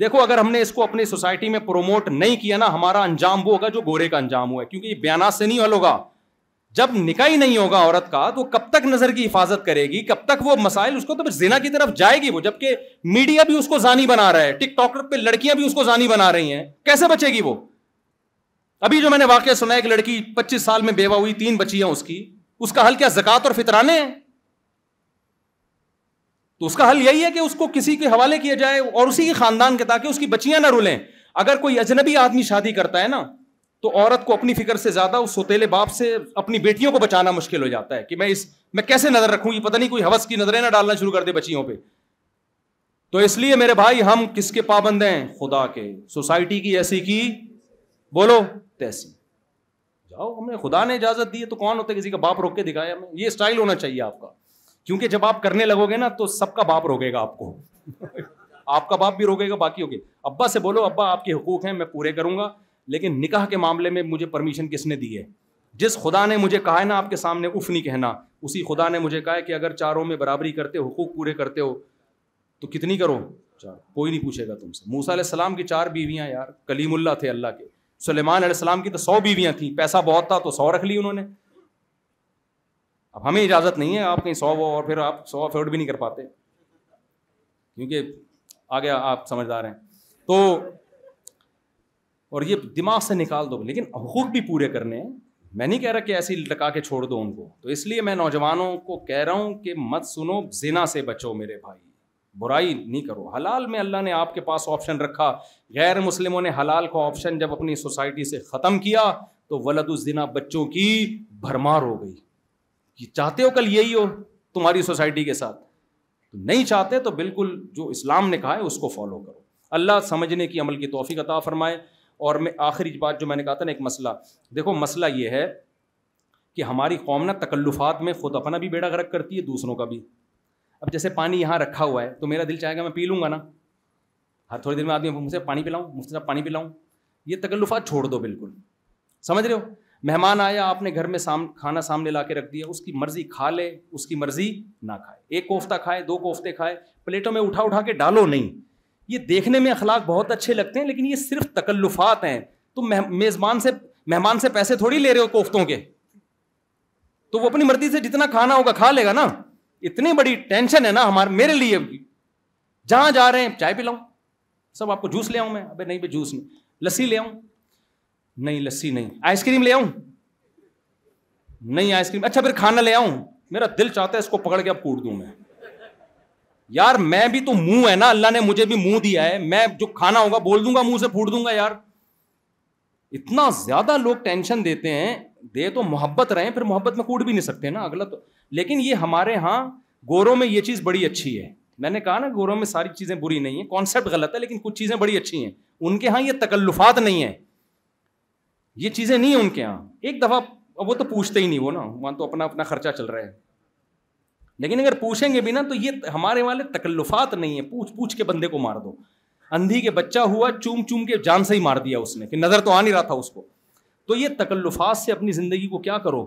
देखो अगर हमने इसको अपनी सोसाइटी में प्रोमोट नहीं किया ना हमारा अंजाम वो होगा जो गोरे का अंजाम हुआ है क्योंकि ये बयाना से नहीं हल होगा जब निकाह नहीं होगा औरत का तो कब तक नजर की हिफाजत करेगी कब तक वो मसाइल उसको तो जिना की तरफ जाएगी वो जबकि मीडिया भी उसको जानी बना रहा है टिकटॉक पे लड़कियां भी उसको जानी बना रही हैं कैसे बचेगी वो अभी जो मैंने वाक्य सुना है कि लड़की पच्चीस साल में बेवा हुई तीन बचियां उसकी उसका हल क्या जकत और फितराने हैं तो उसका हल यही है कि उसको किसी के हवाले किया जाए और उसी के खानदान के ताकि उसकी बच्चियां ना रुलें अगर कोई अजनबी आदमी शादी करता है ना तो औरत को अपनी फिक्र से ज्यादा उस सोतेले बाप से अपनी बेटियों को बचाना मुश्किल हो जाता है कि मैं इस मैं कैसे नजर ये पता नहीं कोई हवस की नजरें ना डालना शुरू कर दे बच्चियों पे तो इसलिए मेरे भाई हम किसके पाबंद हैं खुदा के सोसाइटी की ऐसी की बोलो तैसी जाओ हमें खुदा ने इजाजत दी है तो कौन होता है किसी का बाप रोक के दिखाया हमें ये स्टाइल होना चाहिए आपका क्योंकि जब आप करने लगोगे ना तो सबका बाप रोकेगा आपको आपका बाप भी रोकेगा बाकी होगे अब्बा से बोलो अब्बा आपके हकूक़ हैं मैं पूरे करूंगा लेकिन निकाह के मामले में मुझे परमिशन किसने दी है जिस खुदा ने मुझे कहा है ना आपके सामने उफ नहीं कहना उसी खुदा ने मुझे कहा है कि अगर चारों में बराबरी करते हो हकूक़ पूरे करते हो तो कितनी करो चार कोई नहीं पूछेगा तुमसे मूसा सलाम की चार बीवियाँ यार कलीमुल्ला थे अल्लाह के सलेमान सलाम की तो सौ बीवियाँ थी पैसा बहुत था तो सौ रख ली उन्होंने अब हमें इजाज़त नहीं है आप कहीं सौ वो और फिर आप सौ अफोर्ड भी नहीं कर पाते क्योंकि आ गया आप समझदार हैं तो और ये दिमाग से निकाल दो लेकिन हकूक भी पूरे करने हैं मैं नहीं कह रहा कि ऐसे लटका के छोड़ दो उनको तो इसलिए मैं नौजवानों को कह रहा हूँ कि मत सुनो जिना से बचो मेरे भाई बुराई नहीं करो हलाल में अल्लाह ने आपके पास ऑप्शन रखा गैर मुस्लिमों ने हलाल का ऑप्शन जब अपनी सोसाइटी से ख़त्म किया तो वलदुजना बच्चों की भरमार हो गई चाहते हो कल यही हो तुम्हारी सोसाइटी के साथ तो नहीं चाहते तो बिल्कुल जो इस्लाम ने कहा है उसको फॉलो करो अल्लाह समझने की अमल की तोफ़ी अता फ़रमाए और मैं आखिरी बात जो मैंने कहा था ना एक मसला देखो मसला ये है कि हमारी कौम ना तकल्लुफ़ात में ख़ुद अपना भी बेड़ा गर्क करती है दूसरों का भी अब जैसे पानी यहाँ रखा हुआ है तो मेरा दिल चाहेगा मैं पी लूँगा ना हर थोड़ी देर में आदमी मुझसे पानी पिलाऊँ मुझसे पानी पिलाऊँ ये तकल्लुफ़ात छोड़ दो बिल्कुल समझ रहे हो मेहमान आया आपने घर में साम खाना सामने ला के रख दिया उसकी मर्जी खा ले उसकी मर्जी ना खाए एक कोफ्ता खाए दो कोफ्ते खाए प्लेटों में उठा उठा के डालो नहीं ये देखने में अखलाक बहुत अच्छे लगते हैं लेकिन ये सिर्फ तकल्लुफात हैं तो मेज़बान से मेहमान से पैसे थोड़ी ले रहे हो कोफ्तों के तो वो अपनी मर्जी से जितना खाना होगा खा लेगा ना इतनी बड़ी टेंशन है ना हमारे मेरे लिए जहाँ जा रहे हैं चाय पिलाऊँ सब आपको जूस ले आऊँ मैं अबे नहीं भाई जूस नहीं लस्सी ले आऊँ नहीं लस्सी नहीं आइसक्रीम ले आऊं नहीं आइसक्रीम अच्छा फिर खाना ले आऊं मेरा दिल चाहता है इसको पकड़ के अब कूट दूं मैं यार मैं भी तो मुंह है ना अल्लाह ने मुझे भी मुंह दिया है मैं जो खाना होगा बोल दूंगा मुंह से फूट दूंगा यार इतना ज्यादा लोग टेंशन देते हैं दे तो मोहब्बत रहे फिर मोहब्बत में कूट भी नहीं सकते ना अगला तो लेकिन ये हमारे यहाँ गोरों में ये चीज़ बड़ी अच्छी है मैंने कहा ना गोरों में सारी चीज़ें बुरी नहीं है कॉन्सेप्ट गलत है लेकिन कुछ चीज़ें बड़ी अच्छी हैं उनके यहाँ ये तकल्लुफात नहीं है ये चीज़ें नहीं है उनके यहाँ एक दफ़ा वो तो पूछते ही नहीं वो ना वहां तो अपना अपना खर्चा चल रहा है लेकिन अगर पूछेंगे भी ना तो ये हमारे वाले तकल्लुफात नहीं है पूछ पूछ के बंदे को मार दो अंधी के बच्चा हुआ चूम चूम के जान से ही मार दिया उसने कि नज़र तो आ नहीं रहा था उसको तो ये तकल्लुफात से अपनी ज़िंदगी को क्या करो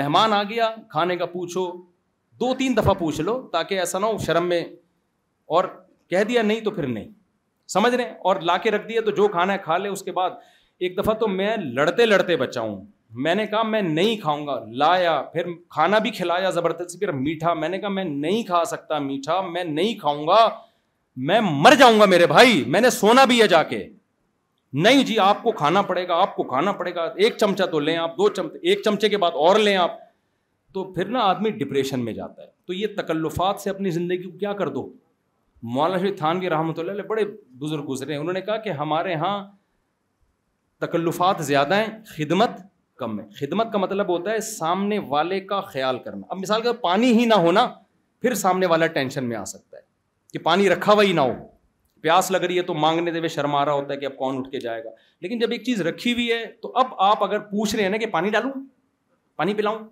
मेहमान आ गया खाने का पूछो दो तीन दफ़ा पूछ लो ताकि ऐसा ना हो शर्म में और कह दिया नहीं तो फिर नहीं समझ रहे और ला के रख दिया तो जो खाना है खा ले उसके बाद एक दफ़ा तो मैं लड़ते लड़ते बचा हूँ मैंने कहा मैं नहीं खाऊंगा लाया फिर खाना भी खिलाया ज़बरदस्ती फिर मीठा मैंने कहा मैं नहीं खा सकता मीठा मैं नहीं खाऊंगा मैं मर जाऊंगा मेरे भाई मैंने सोना भी है जाके नहीं जी आपको खाना पड़ेगा आपको खाना पड़ेगा एक चमचा तो लें आप दो चमचे एक चमचे के बाद और लें आप तो फिर ना आदमी डिप्रेशन में जाता है तो ये तकल्लुफात से अपनी ज़िंदगी को क्या कर दो मौलाना शरीफ थान के रहमत बड़े बुजुर्ग गुजरे हैं उन्होंने कहा कि हमारे यहाँ तकल्लुफात ज़्यादा हैं खिदमत कम है खिदमत का मतलब होता है सामने वाले का ख्याल करना अब मिसाल के पानी ही ना होना फिर सामने वाला टेंशन में आ सकता है कि पानी रखा हुआ ही ना हो प्यास लग रही है तो मांगने देवे शर्मा रहा होता है कि अब कौन उठ के जाएगा लेकिन जब एक चीज़ रखी हुई है तो अब आप अगर पूछ रहे हैं ना कि पानी डालू पानी पिलाऊं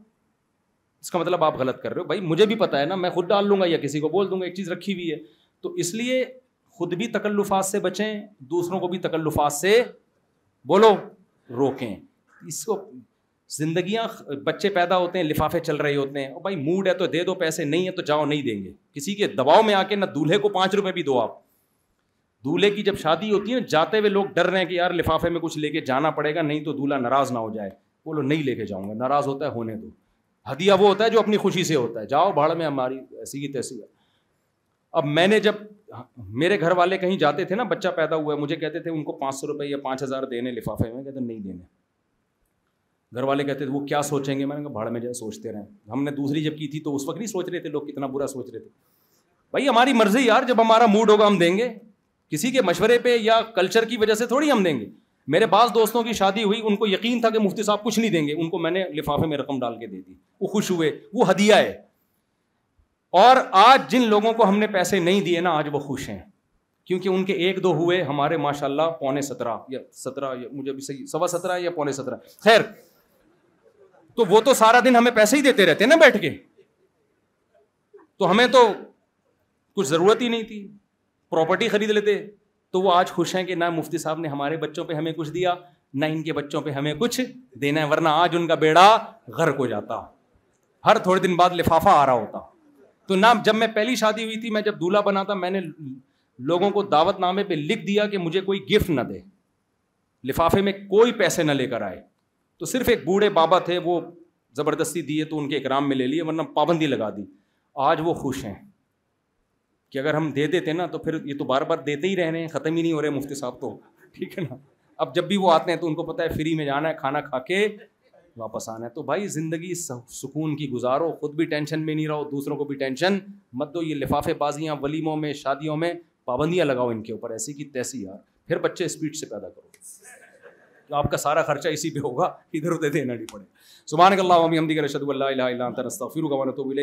इसका मतलब आप गलत कर रहे हो भाई मुझे भी पता है ना मैं खुद डाल लूँगा या किसी को बोल दूंगा एक चीज़ रखी हुई है तो इसलिए खुद भी तकल्लुफात से बचें दूसरों को भी तकल्लुफात से बोलो रोकें इसको जिंदगियां बच्चे पैदा होते हैं लिफाफे चल रहे होते हैं और भाई मूड है तो दे दो पैसे नहीं है तो जाओ नहीं देंगे किसी के दबाव में आके ना दूल्हे को पाँच रुपए भी दो आप दूल्हे की जब शादी होती है ना जाते हुए लोग डर रहे हैं कि यार लिफाफे में कुछ लेके जाना पड़ेगा नहीं तो दूल्हा नाराज़ ना हो जाए बोलो नहीं लेके जाऊंगा नाराज़ होता है होने दो हदिया वो होता है जो अपनी खुशी से होता है जाओ भाड़ में हमारी ऐसी की तैसी है अब मैंने जब मेरे घर वाले कहीं जाते थे ना बच्चा पैदा हुआ है मुझे कहते थे उनको पाँच सौ रुपये या पाँच हज़ार देने लिफाफे में कहते नहीं देने घर वाले कहते थे वो क्या सोचेंगे मैंने कहा भाड़ में जाए सोचते रहे हमने दूसरी जब की थी तो उस वक्त नहीं सोच रहे थे लोग कितना बुरा सोच रहे थे भाई हमारी मर्जी यार जब हमारा मूड होगा हम देंगे किसी के मशवरे पे या कल्चर की वजह से थोड़ी हम देंगे मेरे बाद दोस्तों की शादी हुई उनको यकीन था कि मुफ्ती साहब कुछ नहीं देंगे उनको मैंने लिफाफे में रकम डाल के दे दी वो खुश हुए वो हदिया है और आज जिन लोगों को हमने पैसे नहीं दिए ना आज वो खुश हैं क्योंकि उनके एक दो हुए हमारे माशाल्लाह पौने सत्रह या सत्रह या मुझे अभी सही सवा सत्रह या पौने सत्रह खैर तो वो तो सारा दिन हमें पैसे ही देते रहते ना बैठ के तो हमें तो कुछ ज़रूरत ही नहीं थी प्रॉपर्टी खरीद लेते तो वो आज खुश हैं कि ना मुफ्ती साहब ने हमारे बच्चों पर हमें कुछ दिया ना इनके बच्चों पर हमें कुछ देना है वरना आज उनका बेड़ा गर्क हो जाता हर थोड़े दिन बाद लिफाफा आ रहा होता तो ना जब मैं पहली शादी हुई थी मैं जब दूल्हा बना था मैंने लोगों को दावतनामे पे लिख दिया कि मुझे कोई गिफ्ट ना दे लिफाफे में कोई पैसे ना लेकर आए तो सिर्फ एक बूढ़े बाबा थे वो ज़बरदस्ती दिए तो उनके इकराम में ले लिए वरना पाबंदी लगा दी आज वो खुश हैं कि अगर हम दे देते ना तो फिर ये तो बार बार देते ही रहने ख़त्म ही नहीं हो रहे मुफ्ती साहब तो ठीक है ना अब जब भी वो आते हैं तो उनको पता है फ्री में जाना है खाना खा के वापस आना है तो भाई ज़िंदगी सुकून की गुजारो खुद भी टेंशन में नहीं रहो दूसरों को भी टेंशन मत दो ये लिफाफेबाजियाँ वलीमों में शादियों में पाबंदियाँ लगाओ इनके ऊपर ऐसी की तैसी यार फिर बच्चे स्पीड से पैदा करो तो आपका सारा खर्चा इसी पे होगा इधर उधर देना नहीं पड़े सुबह अल्लाहमदी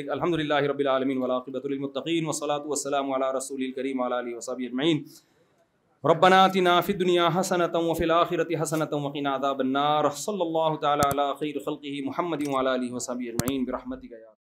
अलहमदिल्ला रबीआलमीन वलाक़बतमतकीन वसलात वसलम रसूल करीम वसबी अजमैन रबनातिना फ़ि दुनिया हसनत वफ़िलाखिरत हसनत वकीनादा बन्नार सल्ला तला खैर खल महमद वाली वसबी अजमैन बरहमत गया